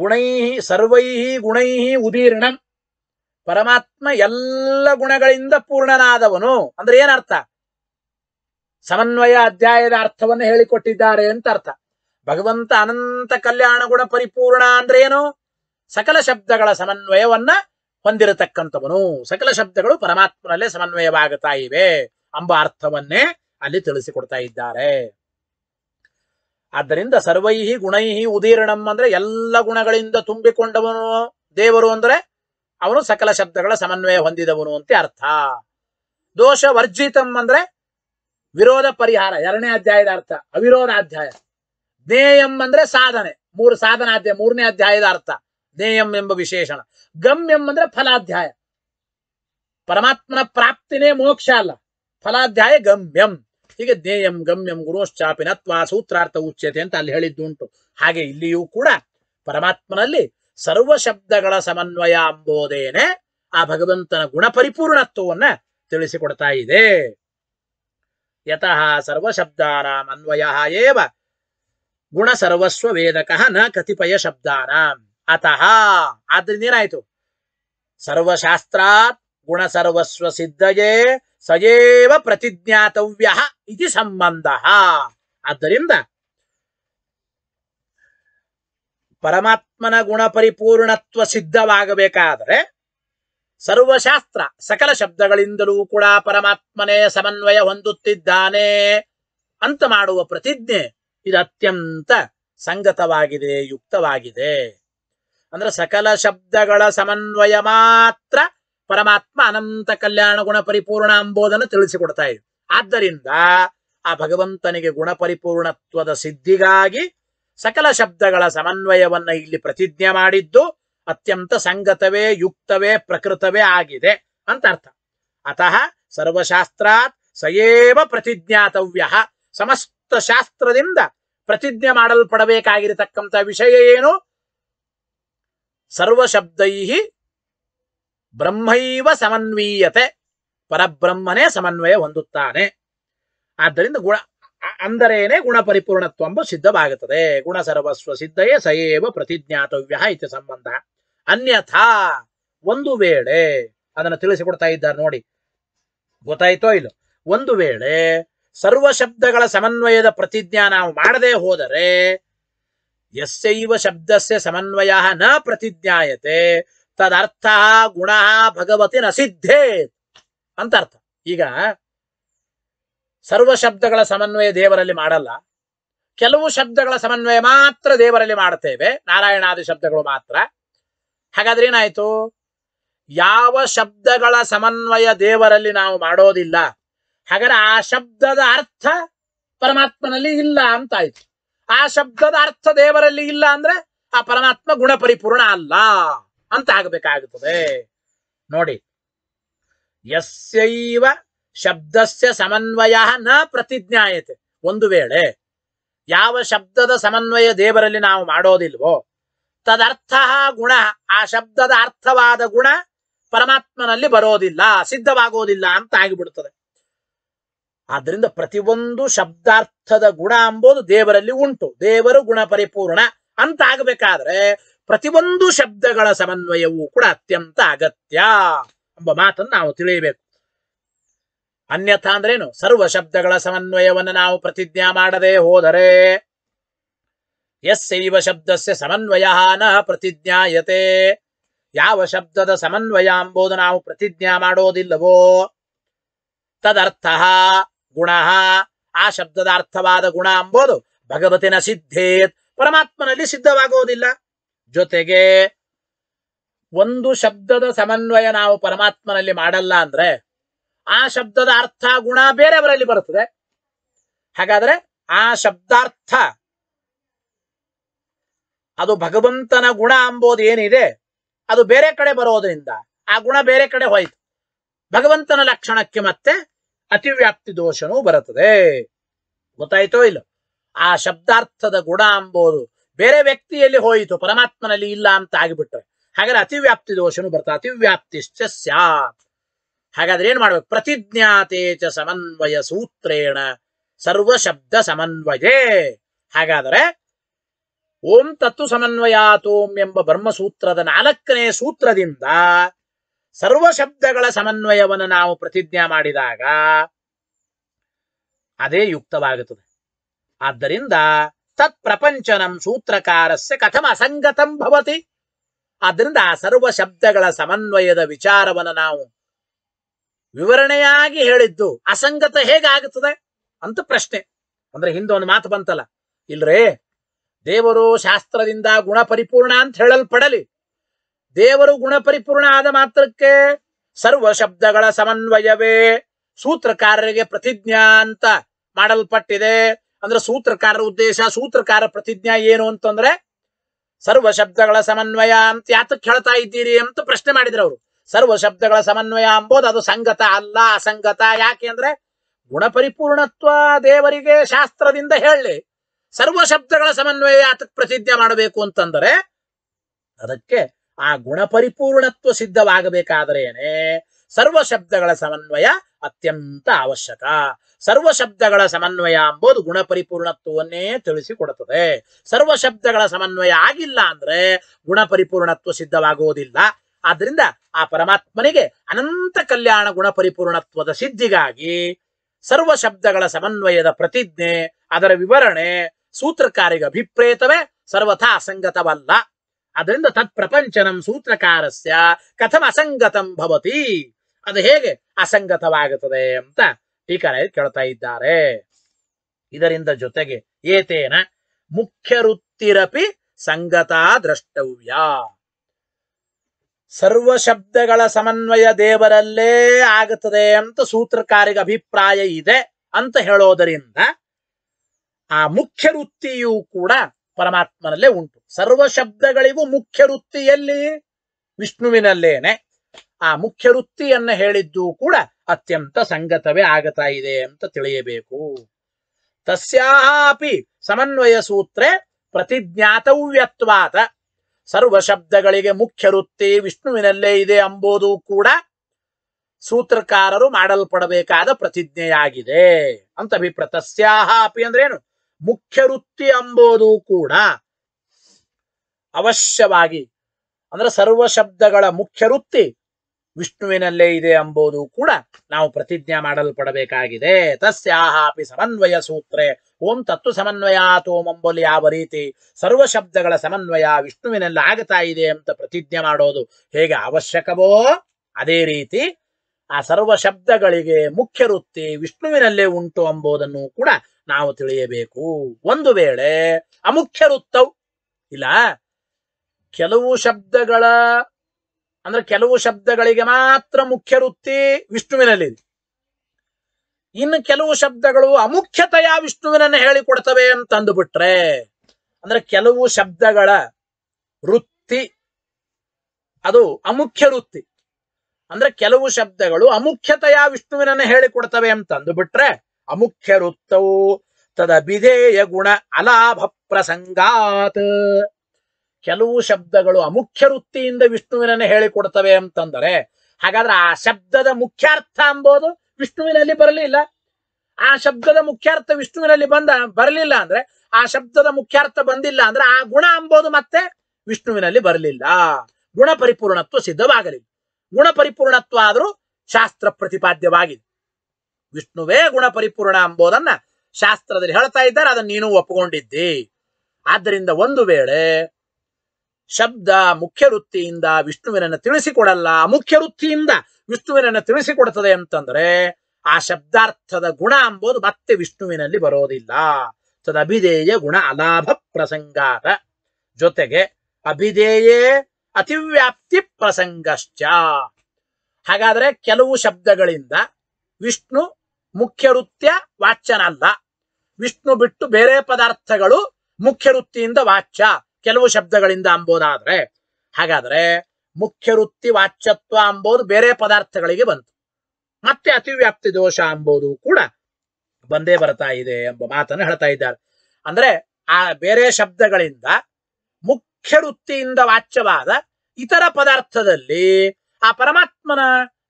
ಗುಣೈ ಸರ್ವೈ ಗುಣೈ ಉದೀರ್ಣ ಪರಮಾತ್ಮ ಎಲ್ಲ ಗುಣಗಳಿಂದ ಪೂರ್ಣನಾದವನು ಅಂದ್ರೆ ಏನರ್ಥ ಸಮನ್ವಯ ಅಧ್ಯಾಯದ ಅರ್ಥವನ್ನು ಹೇಳಿಕೊಟ್ಟಿದ್ದಾರೆ ಅಂತ ಅರ್ಥ ಭಗವಂತ ಅನಂತ ಕಲ್ಯಾಣ ಗುಣ ಪರಿಪೂರ್ಣ ಅಂದ್ರೆ ಏನು ಸಕಲ ಶಬ್ದಗಳ ಸಮನ್ವಯವನ್ನ ಹೊಂದಿರತಕ್ಕಂಥವನು ಸಕಲ ಶಬ್ದಗಳು ಪರಮಾತ್ಮನಲ್ಲೇ ಸಮನ್ವಯವಾಗುತ್ತಾ ಇವೆ ಎಂಬ ಅರ್ಥವನ್ನೇ ಅಲ್ಲಿ ತಿಳಿಸಿಕೊಡ್ತಾ ಇದ್ದಾರೆ ಆದ್ದರಿಂದ ಸರ್ವೈಹಿ ಗುಣೈಹಿ ಉದೀರ್ಣಂ ಅಂದ್ರೆ ಎಲ್ಲ ಗುಣಗಳಿಂದ ತುಂಬಿಕೊಂಡವನು ದೇವರು ಅಂದ್ರೆ ಅವನು ಸಕಲ ಶಬ್ದಗಳ ಸಮನ್ವಯ ಹೊಂದಿದವನು ಅಂತ ಅರ್ಥ ದೋಷ ವರ್ಜಿತಂ ಅಂದ್ರೆ ವಿರೋಧ ಪರಿಹಾರ ಎರಡನೇ ಅಧ್ಯಾಯದ ಅರ್ಥ ಅವಿರೋಧ ಅಧ್ಯಾಯ ಜ್ಞೇಯಂ ಅಂದ್ರೆ ಸಾಧನೆ ಮೂರು ಸಾಧನಾಧ್ಯ ಮೂರನೇ ಅಧ್ಯಾಯದ ಅರ್ಥ ಜ್ಞೇಯಂ ಎಂಬ ವಿಶೇಷಣ ಗಮ್ಯಂ ಅಂದ್ರೆ ಫಲಾಧ್ಯಾಯ ಪರಮಾತ್ಮನ ಪ್ರಾಪ್ತಿನೇ ಮೋಕ್ಷ ಅಲ್ಲ ಫಲಾಧ್ಯಾಯ ಗಮ್ಯಂ ಹೀಗೆ ಧ್ಯೇಯಂ ಗಮ್ಯಂ ಗುರೋಶ್ಚಾಪಿನತ್ವ ಸೂತ್ರಾರ್ಥ ಉಚ್ಯತೆ ಅಂತ ಅಲ್ಲಿ ಹೇಳಿದ್ದುಂಟು ಹಾಗೆ ಇಲ್ಲಿಯೂ ಕೂಡ ಪರಮಾತ್ಮನಲ್ಲಿ ಸರ್ವ ಶಬ್ದಗಳ ಸಮನ್ವಯ ಅಂಬೋದೇನೆ ಆ ಭಗವಂತನ ಗುಣ ಪರಿಪೂರ್ಣತ್ವವನ್ನ ತಿಳಿಸಿಕೊಡ್ತಾ ಇದೆ ಯತಃ ಸರ್ವಶಬ್ದಾನಾಂ ಅನ್ವಯ ಏವ ಗುಣ ಸರ್ವಸ್ವ ವೇದಕಃ ನ ಕತಿಪಯ ಶಬ್ದಾನಾಂ ಅತಃ ಆದ್ರಿಂದ ಏನಾಯ್ತು ಸರ್ವಶಾಸ್ತ್ರಾತ್ ಗುಣ ಸರ್ವಸ್ವ ಸಿದ್ಧಯೇ ಸಜೇವ ಪ್ರತಿಜ್ಞಾತವ್ಯ ಇತಿ ಸಂಬಂಧ ಆದ್ದರಿಂದ ಪರಮಾತ್ಮನ ಗುಣ ಪರಿಪೂರ್ಣತ್ವ ಸಿದ್ಧವಾಗಬೇಕಾದರೆ ಸರ್ವಶಾಸ್ತ್ರ ಸಕಲ ಶಬ್ದಗಳಿಂದಲೂ ಕೂಡ ಪರಮಾತ್ಮನೇ ಸಮನ್ವಯ ಹೊಂದುತ್ತಿದ್ದಾನೆ ಅಂತ ಮಾಡುವ ಪ್ರತಿಜ್ಞೆ ಇದು ಅತ್ಯಂತ ಸಂಗತವಾಗಿದೆ ಯುಕ್ತವಾಗಿದೆ ಅಂದ್ರೆ ಸಕಲ ಶಬ್ದಗಳ ಸಮನ್ವಯ ಮಾತ್ರ ಪರಮಾತ್ಮ ಅನಂತ ಕಲ್ಯಾಣ ಗುಣ ಪರಿಪೂರ್ಣ ಅಂಬೋದನ್ನು ತಿಳಿಸಿಕೊಡ್ತಾ ಇದೆ ಆದ್ದರಿಂದ ಆ ಭಗವಂತನಿಗೆ ಗುಣ ಪರಿಪೂರ್ಣತ್ವದ ಸಿದ್ಧಿಗಾಗಿ ಸಕಲ ಶಬ್ದಗಳ ಸಮನ್ವಯವನ್ನ ಇಲ್ಲಿ ಪ್ರತಿಜ್ಞೆ ಮಾಡಿದ್ದು ಅತ್ಯಂತ ಸಂಗತವೇ ಯುಕ್ತವೇ ಪ್ರಕೃತವೇ ಆಗಿದೆ ಅಂತ ಅರ್ಥ ಅತಃ ಸರ್ವಶಾಸ್ತ್ರಾತ್ ಸಯೇವ ಪ್ರತಿಜ್ಞಾತವ್ಯ ಸಮಸ್ತ ಶಾಸ್ತ್ರದಿಂದ ಪ್ರತಿಜ್ಞೆ ಮಾಡಲ್ಪಡಬೇಕಾಗಿರತಕ್ಕಂಥ ವಿಷಯ ಏನು ಸರ್ವಶಬ್ದೈ ಬ್ರಹ್ಮೈವ ಸಮನ್ವೀಯತೆ ಪರಬ್ರಹ್ಮನೇ ಸಮನ್ವಯ ಹೊಂದುತ್ತಾನೆ ಆದ್ದರಿಂದ ಗುಣ ಅಂದರೇನೆ ಗುಣ ಎಂಬ ಸಿದ್ಧವಾಗುತ್ತದೆ ಗುಣ ಸರ್ವಸ್ವ ಸಿದ್ಧಯೇ ಸಯೇವ ಪ್ರತಿಜ್ಞಾತವ್ಯ ಇತಿ ಸಂಬಂಧ ಅನ್ಯಥಾ ಒಂದು ವೇಳೆ ಅದನ್ನು ತಿಳಿಸಿಕೊಡ್ತಾ ಇದ್ದಾರೆ ನೋಡಿ ಗೊತ್ತಾಯ್ತೋ ಇಲ್ಲ ಒಂದು ವೇಳೆ ಸರ್ವ ಶಬ್ದಗಳ ಸಮನ್ವಯದ ಪ್ರತಿಜ್ಞಾ ನಾವು ಮಾಡದೇ ಹೋದರೆ ಯಸ್ಯೈವ ಶಬ್ದಸ್ಯ ಸಮನ್ವಯ ನ ಪ್ರತಿಜ್ಞಾಯತೆ ತದರ್ಥ ಗುಣ ಭಗವತಿ ನ ಸಿದ್ಧೇ ಅಂತ ಅರ್ಥ ಈಗ ಸರ್ವ ಶಬ್ದಗಳ ಸಮನ್ವಯ ದೇವರಲ್ಲಿ ಮಾಡಲ್ಲ ಕೆಲವು ಶಬ್ದಗಳ ಸಮನ್ವಯ ಮಾತ್ರ ದೇವರಲ್ಲಿ ಮಾಡುತ್ತೇವೆ ನಾರಾಯಣಾದಿ ಶಬ್ದಗಳು ಮಾತ್ರ ಹಾಗಾದ್ರೆ ಏನಾಯ್ತು ಯಾವ ಶಬ್ದಗಳ ಸಮನ್ವಯ ದೇವರಲ್ಲಿ ನಾವು ಮಾಡೋದಿಲ್ಲ ಹಾಗಾದ್ರೆ ಆ ಶಬ್ದದ ಅರ್ಥ ಪರಮಾತ್ಮನಲ್ಲಿ ಇಲ್ಲ ಅಂತಾಯ್ತು ಆ ಶಬ್ದದ ಅರ್ಥ ದೇವರಲ್ಲಿ ಇಲ್ಲ ಅಂದ್ರೆ ಆ ಪರಮಾತ್ಮ ಗುಣ ಪರಿಪೂರ್ಣ ಅಲ್ಲ ಅಂತ ಆಗಬೇಕಾಗುತ್ತದೆ ನೋಡಿ ಯಸ್ಯೈವ ಶಬ್ದಸ್ಯ ಸಮನ್ವಯ ನ ಪ್ರತಿಜ್ಞಾಯತೆ ಒಂದು ವೇಳೆ ಯಾವ ಶಬ್ದದ ಸಮನ್ವಯ ದೇವರಲ್ಲಿ ನಾವು ಮಾಡೋದಿಲ್ವೋ ತದರ್ಥ ಗುಣ ಆ ಶಬ್ದದ ಅರ್ಥವಾದ ಗುಣ ಪರಮಾತ್ಮನಲ್ಲಿ ಬರೋದಿಲ್ಲ ಸಿದ್ಧವಾಗೋದಿಲ್ಲ ಅಂತ ಆಗಿಬಿಡುತ್ತದೆ ಆದ್ರಿಂದ ಪ್ರತಿಯೊಂದು ಶಬ್ದಾರ್ಥದ ಗುಣ ಅಂಬೋದು ದೇವರಲ್ಲಿ ಉಂಟು ದೇವರು ಗುಣ ಪರಿಪೂರ್ಣ ಅಂತ ಆಗಬೇಕಾದ್ರೆ ಪ್ರತಿಯೊಂದು ಶಬ್ದಗಳ ಸಮನ್ವಯವೂ ಕೂಡ ಅತ್ಯಂತ ಅಗತ್ಯ ಎಂಬ ಮಾತನ್ನು ನಾವು ತಿಳಿಯಬೇಕು ಅನ್ಯಥಾ ಅಂದ್ರೇನು ಸರ್ವ ಶಬ್ದಗಳ ಸಮನ್ವಯವನ್ನು ನಾವು ಪ್ರತಿಜ್ಞಾ ಮಾಡದೆ ಹೋದರೆ ಎಸ್ಸೈವ ಶಬ್ದಸ್ಯ ಸಮನ್ವಯ ನ ಪ್ರತಿಜ್ಞಾಯತೆ ಯಾವ ಶಬ್ದದ ಸಮನ್ವಯ ಎಂಬುದು ನಾವು ಪ್ರತಿಜ್ಞಾ ಮಾಡೋದಿಲ್ಲವೋ ತದರ್ಥ ಗುಣ ಆ ಶಬ್ದದ ಅರ್ಥವಾದ ಗುಣ ಅಂಬೋದು ಭಗವತಿನ ಸಿದ್ಧೇತ್ ಪರಮಾತ್ಮನಲ್ಲಿ ಸಿದ್ಧವಾಗುವುದಿಲ್ಲ ಜೊತೆಗೆ ಒಂದು ಶಬ್ದದ ಸಮನ್ವಯ ನಾವು ಪರಮಾತ್ಮನಲ್ಲಿ ಮಾಡಲ್ಲ ಅಂದ್ರೆ ಆ ಶಬ್ದದ ಅರ್ಥ ಗುಣ ಬೇರೆಯವರಲ್ಲಿ ಬರುತ್ತದೆ ಹಾಗಾದ್ರೆ ಆ ಶಬ್ದಾರ್ಥ ಅದು ಭಗವಂತನ ಗುಣ ಅಂಬೋದು ಏನಿದೆ ಅದು ಬೇರೆ ಕಡೆ ಬರೋದ್ರಿಂದ ಆ ಗುಣ ಬೇರೆ ಕಡೆ ಹೋಯ್ತು ಭಗವಂತನ ಲಕ್ಷಣಕ್ಕೆ ಮತ್ತೆ ಅತಿವ್ಯಾಪ್ತಿ ದೋಷನೂ ಬರುತ್ತದೆ ಗೊತ್ತಾಯ್ತೋ ಇಲ್ಲ ಆ ಶಬ್ದಾರ್ಥದ ಗುಣ ಅಂಬೋದು ಬೇರೆ ವ್ಯಕ್ತಿಯಲ್ಲಿ ಹೋಯಿತು ಪರಮಾತ್ಮನಲ್ಲಿ ಇಲ್ಲ ಅಂತ ಆಗಿಬಿಟ್ರೆ ಹಾಗಾದ್ರೆ ಅತಿವ್ಯಾಪ್ತಿ ದೋಷನು ಬರ್ತಾ ಅತಿವ್ಯಾಪ್ತಿಶ್ಚ ಸ್ಯಾತ್ ಹಾಗಾದ್ರೆ ಏನ್ ಮಾಡ್ಬೇಕು ಚ ಸಮನ್ವಯ ಸೂತ್ರೇಣ ಸರ್ವ ಶಬ್ದ ಸಮನ್ವಯೇ ಹಾಗಾದರೆ ಓಂ ತತ್ತು ಸಮನ್ವಯಾತೋಂ ಎಂಬ ಬ್ರಹ್ಮಸೂತ್ರದ ನಾಲ್ಕನೇ ಸೂತ್ರದಿಂದ ಸರ್ವ ಶಬ್ದಗಳ ಸಮನ್ವಯವನ್ನು ನಾವು ಪ್ರತಿಜ್ಞಾ ಮಾಡಿದಾಗ ಅದೇ ಯುಕ್ತವಾಗುತ್ತದೆ ಆದ್ದರಿಂದ ತತ್ ಪ್ರಪಂಚನಂ ಸೂತ್ರಕಾರಸ್ಯ ಕಥಮ ಅಸಂಗತಂ ಭವತಿ ಆದ್ದರಿಂದ ಆ ಸರ್ವ ಶಬ್ದಗಳ ಸಮನ್ವಯದ ವಿಚಾರವನ್ನು ನಾವು ವಿವರಣೆಯಾಗಿ ಹೇಳಿದ್ದು ಅಸಂಗತ ಹೇಗಾಗುತ್ತದೆ ಅಂತ ಪ್ರಶ್ನೆ ಅಂದ್ರೆ ಒಂದು ಮಾತು ಬಂತಲ್ಲ ಇಲ್ರೇ ದೇವರು ಶಾಸ್ತ್ರದಿಂದ ಗುಣ ಪರಿಪೂರ್ಣ ಅಂತ ಹೇಳಲ್ಪಡಲಿ ದೇವರು ಗುಣಪರಿಪೂರ್ಣ ಆದ ಮಾತ್ರಕ್ಕೆ ಸರ್ವ ಶಬ್ದಗಳ ಸಮನ್ವಯವೇ ಸೂತ್ರಕಾರರಿಗೆ ಪ್ರತಿಜ್ಞಾ ಅಂತ ಮಾಡಲ್ಪಟ್ಟಿದೆ ಅಂದ್ರೆ ಸೂತ್ರಕಾರರ ಉದ್ದೇಶ ಸೂತ್ರಕಾರ ಪ್ರತಿಜ್ಞಾ ಏನು ಅಂತಂದ್ರೆ ಸರ್ವ ಶಬ್ದಗಳ ಸಮನ್ವಯ ಅಂತ ಯಾತಕ್ಕೆ ಕೇಳ್ತಾ ಇದ್ದೀರಿ ಅಂತ ಪ್ರಶ್ನೆ ಮಾಡಿದ್ರು ಅವರು ಸರ್ವ ಶಬ್ದಗಳ ಸಮನ್ವಯ ಅಂಬೋದು ಅದು ಸಂಗತ ಅಲ್ಲ ಅಸಂಗತ ಯಾಕೆ ಅಂದ್ರೆ ಗುಣಪರಿಪೂರ್ಣತ್ವ ದೇವರಿಗೆ ಶಾಸ್ತ್ರದಿಂದ ಹೇಳಿ ಸರ್ವ ಶಬ್ದಗಳ ಸಮನ್ವಯ ಯಾತಕ್ಕೆ ಪ್ರತಿಜ್ಞೆ ಮಾಡಬೇಕು ಅಂತಂದ್ರೆ ಅದಕ್ಕೆ ಆ ಗುಣಪರಿಪೂರ್ಣತ್ವ ಸಿದ್ಧವಾಗಬೇಕಾದರೇನೆ ಸರ್ವ ಶಬ್ದಗಳ ಸಮನ್ವಯ ಅತ್ಯಂತ ಅವಶ್ಯಕ ಸರ್ವ ಶಬ್ದಗಳ ಸಮನ್ವಯ ಎಂಬುದು ಗುಣಪರಿಪೂರ್ಣತ್ವವನ್ನೇ ತಿಳಿಸಿಕೊಡುತ್ತದೆ ಸರ್ವ ಶಬ್ದಗಳ ಸಮನ್ವಯ ಆಗಿಲ್ಲ ಅಂದ್ರೆ ಗುಣಪರಿಪೂರ್ಣತ್ವ ಸಿದ್ಧವಾಗುವುದಿಲ್ಲ ಆದ್ರಿಂದ ಆ ಪರಮಾತ್ಮನಿಗೆ ಅನಂತ ಕಲ್ಯಾಣ ಗುಣಪರಿಪೂರ್ಣತ್ವದ ಸಿದ್ಧಿಗಾಗಿ ಸರ್ವ ಶಬ್ದಗಳ ಸಮನ್ವಯದ ಪ್ರತಿಜ್ಞೆ ಅದರ ವಿವರಣೆ ಸೂತ್ರಕಾರಿಗೆ ಅಭಿಪ್ರೇತವೇ ಸರ್ವಥಾ ಅಸಂಗತವಲ್ಲ ಅದರಿಂದ ತತ್ ಪ್ರಪಂಚನಂ ಸೂತ್ರಕಾರಸ್ಯ ಕಥಂ ಅಸಂಗತಂ ಭವತಿ ಅದು ಹೇಗೆ ಅಸಂಗತವಾಗುತ್ತದೆ ಅಂತ ಟೀಕರಾಯರು ಕೇಳ್ತಾ ಇದ್ದಾರೆ ಇದರಿಂದ ಜೊತೆಗೆ ಏತೇನ ಮುಖ್ಯ ವೃತ್ತಿರಪಿ ಸಂಗತ ದ್ರಷ್ಟವ್ಯ ಸರ್ವ ಶಬ್ದಗಳ ಸಮನ್ವಯ ದೇವರಲ್ಲೇ ಆಗುತ್ತದೆ ಅಂತ ಸೂತ್ರಕಾರಿಗ ಅಭಿಪ್ರಾಯ ಇದೆ ಅಂತ ಹೇಳೋದರಿಂದ ಆ ಮುಖ್ಯ ವೃತ್ತಿಯೂ ಕೂಡ ಪರಮಾತ್ಮನಲ್ಲೇ ಉಂಟು ಸರ್ವ ಶಬ್ದಗಳಿಗೂ ಮುಖ್ಯ ವೃತ್ತಿಯಲ್ಲಿ ವಿಷ್ಣುವಿನಲ್ಲೇನೆ ಆ ಮುಖ್ಯ ವೃತ್ತಿಯನ್ನ ಹೇಳಿದ್ದು ಕೂಡ ಅತ್ಯಂತ ಸಂಗತವೇ ಆಗತಾ ಇದೆ ಅಂತ ತಿಳಿಯಬೇಕು ತಸ್ಯಾಪಿ ಸಮನ್ವಯ ಸೂತ್ರೆ ಪ್ರತಿಜ್ಞಾತವ್ಯತ್ವಾತ ಸರ್ವ ಶಬ್ದಗಳಿಗೆ ಮುಖ್ಯ ವೃತ್ತಿ ವಿಷ್ಣುವಿನಲ್ಲೇ ಇದೆ ಎಂಬುದು ಕೂಡ ಸೂತ್ರಕಾರರು ಮಾಡಲ್ಪಡಬೇಕಾದ ಪ್ರತಿಜ್ಞೆಯಾಗಿದೆ ಅಂತ ಅಭಿಪ್ರಾಯ ತಸ್ಯಾಹ ಅಪಿ ಅಂದ್ರೆ ಏನು ಮುಖ್ಯ ವೃತ್ತಿ ಅಂಬೋದು ಕೂಡ ಅವಶ್ಯವಾಗಿ ಅಂದ್ರೆ ಸರ್ವ ಶಬ್ದಗಳ ಮುಖ್ಯ ವೃತ್ತಿ ವಿಷ್ಣುವಿನಲ್ಲೇ ಇದೆ ಅಂಬೋದು ಕೂಡ ನಾವು ಪ್ರತಿಜ್ಞೆ ಮಾಡಲ್ಪಡಬೇಕಾಗಿದೆ ತಸ್ಯಾಹಾಪಿ ಸಮನ್ವಯ ಸೂತ್ರೆ ಓಂ ತತ್ವ ತೋಮ್ ಅಂಬಲ್ಲಿ ಯಾವ ರೀತಿ ಸರ್ವ ಶಬ್ದಗಳ ಸಮನ್ವಯ ವಿಷ್ಣುವಿನಲ್ಲಿ ಆಗ್ತಾ ಇದೆ ಅಂತ ಪ್ರತಿಜ್ಞೆ ಮಾಡೋದು ಹೇಗೆ ಅವಶ್ಯಕವೋ ಅದೇ ರೀತಿ ಆ ಸರ್ವ ಶಬ್ದಗಳಿಗೆ ಮುಖ್ಯ ವೃತ್ತಿ ವಿಷ್ಣುವಿನಲ್ಲೇ ಉಂಟು ಅಂಬೋದನ್ನು ಕೂಡ ನಾವು ತಿಳಿಯಬೇಕು ಒಂದು ವೇಳೆ ಅಮುಖ್ಯ ವೃತ್ತವು ಇಲ್ಲ ಕೆಲವು ಶಬ್ದಗಳ ಅಂದ್ರೆ ಕೆಲವು ಶಬ್ದಗಳಿಗೆ ಮಾತ್ರ ಮುಖ್ಯ ವೃತ್ತಿ ವಿಷ್ಣುವಿನಲ್ಲಿ ಇನ್ನು ಕೆಲವು ಶಬ್ದಗಳು ಅಮುಖ್ಯತೆಯ ವಿಷ್ಣುವಿನನ್ನು ಹೇಳಿಕೊಡ್ತವೆ ಅಂತಂದು ಬಿಟ್ರೆ ಅಂದ್ರೆ ಕೆಲವು ಶಬ್ದಗಳ ವೃತ್ತಿ ಅದು ಅಮುಖ್ಯ ವೃತ್ತಿ ಅಂದ್ರೆ ಕೆಲವು ಶಬ್ದಗಳು ಅಮುಖ್ಯತೆಯ ವಿಷ್ಣುವಿನನ್ನು ಹೇಳಿಕೊಡ್ತವೆ ಅಂತಂದು ಬಿಟ್ರೆ ಅಮುಖ್ಯ ತದ ತದಭಿಧೇಯ ಗುಣ ಅಲಾಭ ಪ್ರಸಂಗಾತ್ ಕೆಲವು ಶಬ್ದಗಳು ಅಮುಖ್ಯ ವೃತ್ತಿಯಿಂದ ವಿಷ್ಣುವಿನನ್ನೇ ಹೇಳಿಕೊಡ್ತವೆ ಅಂತಂದರೆ ಹಾಗಾದ್ರೆ ಆ ಶಬ್ದದ ಮುಖ್ಯಾರ್ಥ ಅಂಬೋದು ವಿಷ್ಣುವಿನಲ್ಲಿ ಬರಲಿಲ್ಲ ಆ ಶಬ್ದದ ಮುಖ್ಯಾರ್ಥ ವಿಷ್ಣುವಿನಲ್ಲಿ ಬಂದ ಬರಲಿಲ್ಲ ಅಂದ್ರೆ ಆ ಶಬ್ದದ ಮುಖ್ಯಾರ್ಥ ಬಂದಿಲ್ಲ ಅಂದ್ರೆ ಆ ಗುಣ ಅಂಬೋದು ಮತ್ತೆ ವಿಷ್ಣುವಿನಲ್ಲಿ ಬರಲಿಲ್ಲ ಗುಣ ಪರಿಪೂರ್ಣತ್ವ ಸಿದ್ಧವಾಗಲಿಲ್ಲ ಗುಣ ಪರಿಪೂರ್ಣತ್ವ ಆದರೂ ಶಾಸ್ತ್ರ ಪ್ರತಿಪಾದ್ಯವಾಗಿದೆ ವಿಷ್ಣುವೇ ಗುಣ ಪರಿಪೂರ್ಣ ಅಂಬೋದನ್ನ ಶಾಸ್ತ್ರದಲ್ಲಿ ಹೇಳ್ತಾ ಇದ್ದಾರೆ ಅದನ್ನ ನೀನು ಒಪ್ಪಿಕೊಂಡಿದ್ದಿ ಆದ್ದರಿಂದ ಒಂದು ವೇಳೆ ಶಬ್ದ ಮುಖ್ಯ ವೃತ್ತಿಯಿಂದ ವಿಷ್ಣುವಿನನ್ನು ತಿಳಿಸಿಕೊಡಲ್ಲ ಮುಖ್ಯ ವೃತ್ತಿಯಿಂದ ವಿಷ್ಣುವಿನನ್ನು ತಿಳಿಸಿಕೊಡ್ತದೆ ಅಂತಂದ್ರೆ ಆ ಶಬ್ದಾರ್ಥದ ಗುಣ ಅಂಬೋದು ಮತ್ತೆ ವಿಷ್ಣುವಿನಲ್ಲಿ ಬರೋದಿಲ್ಲ ಅಭಿಧೇಯ ಗುಣ ಅಲಾಭ ಪ್ರಸಂಗಾತ ಜೊತೆಗೆ ಅಭಿಧೇಯೇ ಅತಿವ್ಯಾಪ್ತಿ ಪ್ರಸಂಗಶ್ಚ ಹಾಗಾದ್ರೆ ಕೆಲವು ಶಬ್ದಗಳಿಂದ ವಿಷ್ಣು ಮುಖ್ಯ ವೃತ್ಯ ವಾಚ್ಯನಲ್ಲ ವಿಷ್ಣು ಬಿಟ್ಟು ಬೇರೆ ಪದಾರ್ಥಗಳು ಮುಖ್ಯ ವೃತ್ತಿಯಿಂದ ವಾಚ್ಯ ಕೆಲವು ಶಬ್ದಗಳಿಂದ ಅಂಬೋದಾದ್ರೆ ಹಾಗಾದ್ರೆ ಮುಖ್ಯ ವೃತ್ತಿ ವಾಚ್ಯತ್ವ ಅಂಬೋದು ಬೇರೆ ಪದಾರ್ಥಗಳಿಗೆ ಬಂತು ಮತ್ತೆ ಅತಿವ್ಯಾಪ್ತಿ ದೋಷ ಅಂಬೋದು ಕೂಡ ಬಂದೇ ಬರ್ತಾ ಇದೆ ಎಂಬ ಮಾತನ್ನು ಹೇಳ್ತಾ ಇದ್ದಾರೆ ಅಂದ್ರೆ ಆ ಬೇರೆ ಶಬ್ದಗಳಿಂದ ಮುಖ್ಯ ವೃತ್ತಿಯಿಂದ ವಾಚ್ಯವಾದ ಇತರ ಪದಾರ್ಥದಲ್ಲಿ ಆ ಪರಮಾತ್ಮನ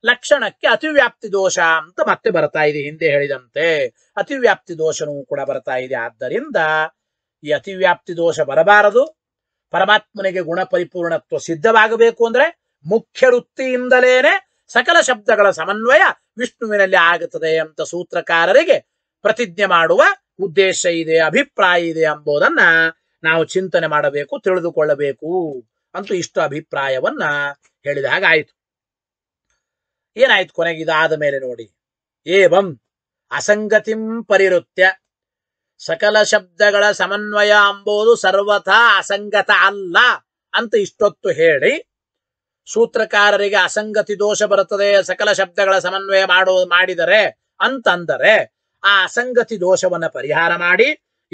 ಲಕ್ಷಣಕ್ಕೆ ಅತಿವ್ಯಾಪ್ತಿ ದೋಷ ಅಂತ ಮತ್ತೆ ಬರ್ತಾ ಇದೆ ಹಿಂದೆ ಹೇಳಿದಂತೆ ಅತಿವ್ಯಾಪ್ತಿ ದೋಷನೂ ಕೂಡ ಬರ್ತಾ ಇದೆ ಆದ್ದರಿಂದ ಈ ಅತಿವ್ಯಾಪ್ತಿ ದೋಷ ಬರಬಾರದು ಪರಮಾತ್ಮನಿಗೆ ಗುಣ ಪರಿಪೂರ್ಣತ್ವ ಸಿದ್ಧವಾಗಬೇಕು ಅಂದ್ರೆ ಮುಖ್ಯ ವೃತ್ತಿಯಿಂದಲೇನೆ ಸಕಲ ಶಬ್ದಗಳ ಸಮನ್ವಯ ವಿಷ್ಣುವಿನಲ್ಲಿ ಆಗುತ್ತದೆ ಅಂತ ಸೂತ್ರಕಾರರಿಗೆ ಪ್ರತಿಜ್ಞೆ ಮಾಡುವ ಉದ್ದೇಶ ಇದೆ ಅಭಿಪ್ರಾಯ ಇದೆ ಎಂಬುದನ್ನ ನಾವು ಚಿಂತನೆ ಮಾಡಬೇಕು ತಿಳಿದುಕೊಳ್ಳಬೇಕು ಅಂತೂ ಇಷ್ಟು ಅಭಿಪ್ರಾಯವನ್ನ ಹೇಳಿದ ಹಾಗಾಯಿತು ಏನಾಯ್ತು ಕೊನೆಗೆ ಇದಾದ ಮೇಲೆ ನೋಡಿ ಏವಂ ಅಸಂಗತಿಂ ಪರಿರುತ್ಯ ಸಕಲ ಶಬ್ದಗಳ ಸಮನ್ವಯ ಅಂಬೋದು ಸರ್ವಥಾ ಅಸಂಗತ ಅಲ್ಲ ಅಂತ ಇಷ್ಟೊತ್ತು ಹೇಳಿ ಸೂತ್ರಕಾರರಿಗೆ ಅಸಂಗತಿ ದೋಷ ಬರುತ್ತದೆ ಸಕಲ ಶಬ್ದಗಳ ಸಮನ್ವಯ ಮಾಡೋ ಮಾಡಿದರೆ ಅಂತಂದರೆ ಆ ಅಸಂಗತಿ ದೋಷವನ್ನು ಪರಿಹಾರ ಮಾಡಿ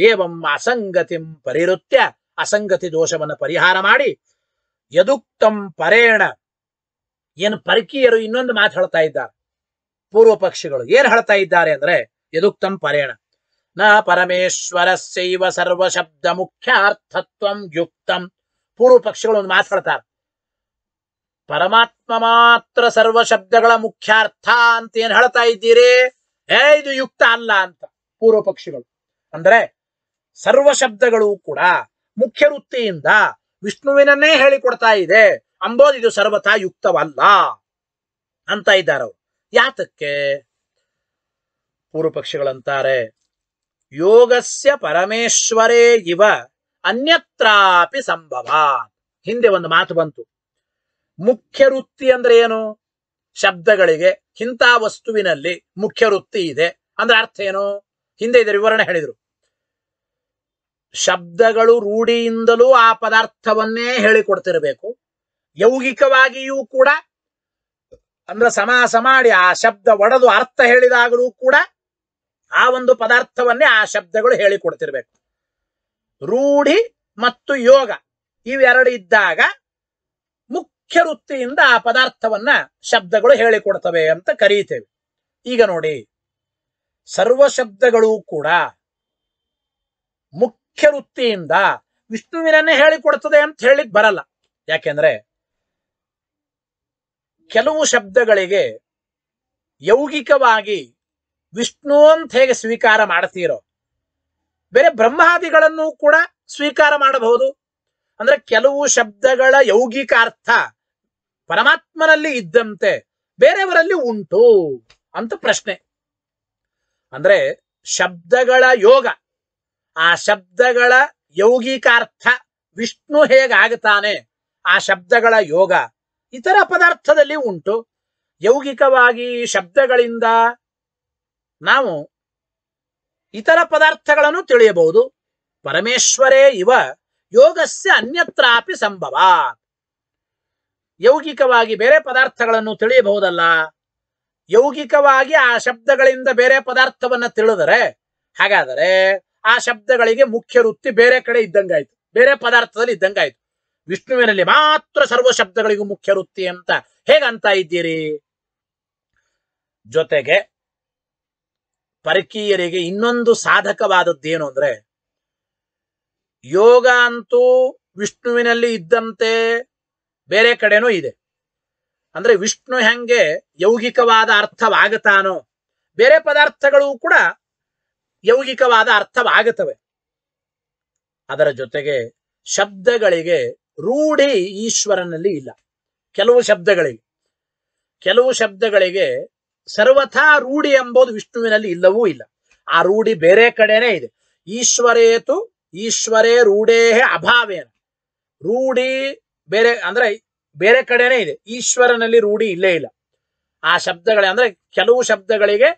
ಏವಂ ಅಸಂಗತಿಂ ಪರಿರುತ್ಯ ಅಸಂಗತಿ ದೋಷವನ್ನು ಪರಿಹಾರ ಮಾಡಿ ಯದುಕ್ತಂ ಪರೇಣ ಏನು ಪರಕೀಯರು ಇನ್ನೊಂದು ಮಾತು ಹೇಳ್ತಾ ಇದ್ದಾರೆ ಪೂರ್ವ ಪಕ್ಷಿಗಳು ಏನ್ ಹೇಳ್ತಾ ಇದ್ದಾರೆ ಅಂದ್ರೆ ಯದುಕ್ತಂ ಪರೇಣ ನ ಪರಮೇಶ್ವರ ಸರ್ವ ಶಬ್ದ ಮುಖ್ಯ ಅರ್ಥತ್ವಂ ಯುಕ್ತಂ ಪೂರ್ವ ಪಕ್ಷಿಗಳು ಒಂದು ಮಾತು ಹೇಳ್ತಾರೆ ಪರಮಾತ್ಮ ಮಾತ್ರ ಸರ್ವ ಶಬ್ದಗಳ ಮುಖ್ಯಾರ್ಥ ಅಂತ ಏನ್ ಹೇಳ್ತಾ ಇದ್ದೀರಿ ಏ ಇದು ಯುಕ್ತ ಅಲ್ಲ ಅಂತ ಪೂರ್ವ ಪಕ್ಷಿಗಳು ಅಂದ್ರೆ ಸರ್ವ ಶಬ್ದಗಳು ಕೂಡ ಮುಖ್ಯ ವೃತ್ತಿಯಿಂದ ವಿಷ್ಣುವಿನನ್ನೇ ಹೇಳಿಕೊಡ್ತಾ ಇದೆ ಅಂಬೋದು ಇದು ಸರ್ವಥಾ ಯುಕ್ತವಲ್ಲ ಅಂತ ಇದ್ದಾರವ್ರು ಯಾತಕ್ಕೆ ಪೂರ್ವ ಪಕ್ಷಿಗಳಂತಾರೆ ಯೋಗಸ್ಯ ಪರಮೇಶ್ವರೇ ಇವ ಅನ್ಯತ್ರಾಪಿ ಸಂಭವ ಹಿಂದೆ ಒಂದು ಮಾತು ಬಂತು ಮುಖ್ಯ ವೃತ್ತಿ ಅಂದ್ರೆ ಏನು ಶಬ್ದಗಳಿಗೆ ಇಂಥ ವಸ್ತುವಿನಲ್ಲಿ ಮುಖ್ಯ ವೃತ್ತಿ ಇದೆ ಅಂದ್ರೆ ಅರ್ಥ ಏನು ಹಿಂದೆ ಇದರ ವಿವರಣೆ ಹೇಳಿದರು ಶಬ್ದಗಳು ರೂಢಿಯಿಂದಲೂ ಆ ಪದಾರ್ಥವನ್ನೇ ಹೇಳಿಕೊಡ್ತಿರಬೇಕು ಯೌಗಿಕವಾಗಿಯೂ ಕೂಡ ಅಂದ್ರೆ ಸಮಾಸ ಮಾಡಿ ಆ ಶಬ್ದ ಒಡೆದು ಅರ್ಥ ಹೇಳಿದಾಗಲೂ ಕೂಡ ಆ ಒಂದು ಪದಾರ್ಥವನ್ನೇ ಆ ಶಬ್ದಗಳು ಹೇಳಿಕೊಡ್ತಿರ್ಬೇಕು ರೂಢಿ ಮತ್ತು ಯೋಗ ಇವೆರಡು ಇದ್ದಾಗ ಮುಖ್ಯ ವೃತ್ತಿಯಿಂದ ಆ ಪದಾರ್ಥವನ್ನ ಶಬ್ದಗಳು ಹೇಳಿಕೊಡ್ತವೆ ಅಂತ ಕರೀತೇವೆ ಈಗ ನೋಡಿ ಸರ್ವ ಶಬ್ದಗಳು ಕೂಡ ಮುಖ್ಯ ವೃತ್ತಿಯಿಂದ ವಿಷ್ಣುವಿನನ್ನೇ ಹೇಳಿಕೊಡ್ತದೆ ಅಂತ ಹೇಳಿಕ್ ಬರಲ್ಲ ಯಾಕೆಂದ್ರೆ ಕೆಲವು ಶಬ್ದಗಳಿಗೆ ಯೌಗಿಕವಾಗಿ ವಿಷ್ಣು ಅಂತ ಹೇಗೆ ಸ್ವೀಕಾರ ಮಾಡ್ತೀರೋ ಬೇರೆ ಬ್ರಹ್ಮಾದಿಗಳನ್ನು ಕೂಡ ಸ್ವೀಕಾರ ಮಾಡಬಹುದು ಅಂದ್ರೆ ಕೆಲವು ಶಬ್ದಗಳ ಯೌಗಿಕ ಅರ್ಥ ಪರಮಾತ್ಮನಲ್ಲಿ ಇದ್ದಂತೆ ಬೇರೆಯವರಲ್ಲಿ ಉಂಟು ಅಂತ ಪ್ರಶ್ನೆ ಅಂದ್ರೆ ಶಬ್ದಗಳ ಯೋಗ ಆ ಶಬ್ದಗಳ ಅರ್ಥ ವಿಷ್ಣು ಹೇಗಾಗ್ತಾನೆ ಆ ಶಬ್ದಗಳ ಯೋಗ ಇತರ ಪದಾರ್ಥದಲ್ಲಿ ಉಂಟು ಯೌಗಿಕವಾಗಿ ಶಬ್ದಗಳಿಂದ ನಾವು ಇತರ ಪದಾರ್ಥಗಳನ್ನು ತಿಳಿಯಬಹುದು ಪರಮೇಶ್ವರೇ ಇವ ಯೋಗಸ್ಯ ಅನ್ಯತ್ರಾಪಿ ಸಂಭವ ಯೌಗಿಕವಾಗಿ ಬೇರೆ ಪದಾರ್ಥಗಳನ್ನು ತಿಳಿಯಬಹುದಲ್ಲ ಯೌಗಿಕವಾಗಿ ಆ ಶಬ್ದಗಳಿಂದ ಬೇರೆ ಪದಾರ್ಥವನ್ನ ತಿಳಿದರೆ ಹಾಗಾದರೆ ಆ ಶಬ್ದಗಳಿಗೆ ಮುಖ್ಯ ವೃತ್ತಿ ಬೇರೆ ಕಡೆ ಇದ್ದಂಗಾಯ್ತು ಬೇರೆ ಪದಾರ್ಥದಲ್ಲಿ ಇದ್ದಂಗಾಯ್ತು ವಿಷ್ಣುವಿನಲ್ಲಿ ಮಾತ್ರ ಸರ್ವ ಶಬ್ದಗಳಿಗೂ ಮುಖ್ಯ ವೃತ್ತಿ ಅಂತ ಹೇಗಂತ ಇದ್ದೀರಿ ಜೊತೆಗೆ ಪರಕೀಯರಿಗೆ ಇನ್ನೊಂದು ಸಾಧಕವಾದದ್ದೇನು ಅಂದ್ರೆ ಯೋಗ ಅಂತೂ ವಿಷ್ಣುವಿನಲ್ಲಿ ಇದ್ದಂತೆ ಬೇರೆ ಕಡೆನೂ ಇದೆ ಅಂದ್ರೆ ವಿಷ್ಣು ಹೆಂಗೆ ಯೌಗಿಕವಾದ ಅರ್ಥವಾಗತಾನೋ ಬೇರೆ ಪದಾರ್ಥಗಳು ಕೂಡ ಯೌಗಿಕವಾದ ಅರ್ಥವಾಗುತ್ತವೆ ಅದರ ಜೊತೆಗೆ ಶಬ್ದಗಳಿಗೆ ರೂಢಿ ಈಶ್ವರನಲ್ಲಿ ಇಲ್ಲ ಕೆಲವು ಶಬ್ದಗಳಿಗೆ ಕೆಲವು ಶಬ್ದಗಳಿಗೆ ಸರ್ವಥಾ ರೂಢಿ ಎಂಬುದು ವಿಷ್ಣುವಿನಲ್ಲಿ ಇಲ್ಲವೂ ಇಲ್ಲ ಆ ರೂಢಿ ಬೇರೆ ಕಡೆನೇ ಇದೆ ಈಶ್ವರೇತು ಈಶ್ವರೇ ರೂಢೇ ಅಭಾವೇನ ರೂಢಿ ಬೇರೆ ಅಂದ್ರೆ ಬೇರೆ ಕಡೆನೇ ಇದೆ ಈಶ್ವರನಲ್ಲಿ ರೂಢಿ ಇಲ್ಲೇ ಇಲ್ಲ ಆ ಶಬ್ದಗಳೇ ಅಂದ್ರೆ ಕೆಲವು ಶಬ್ದಗಳಿಗೆ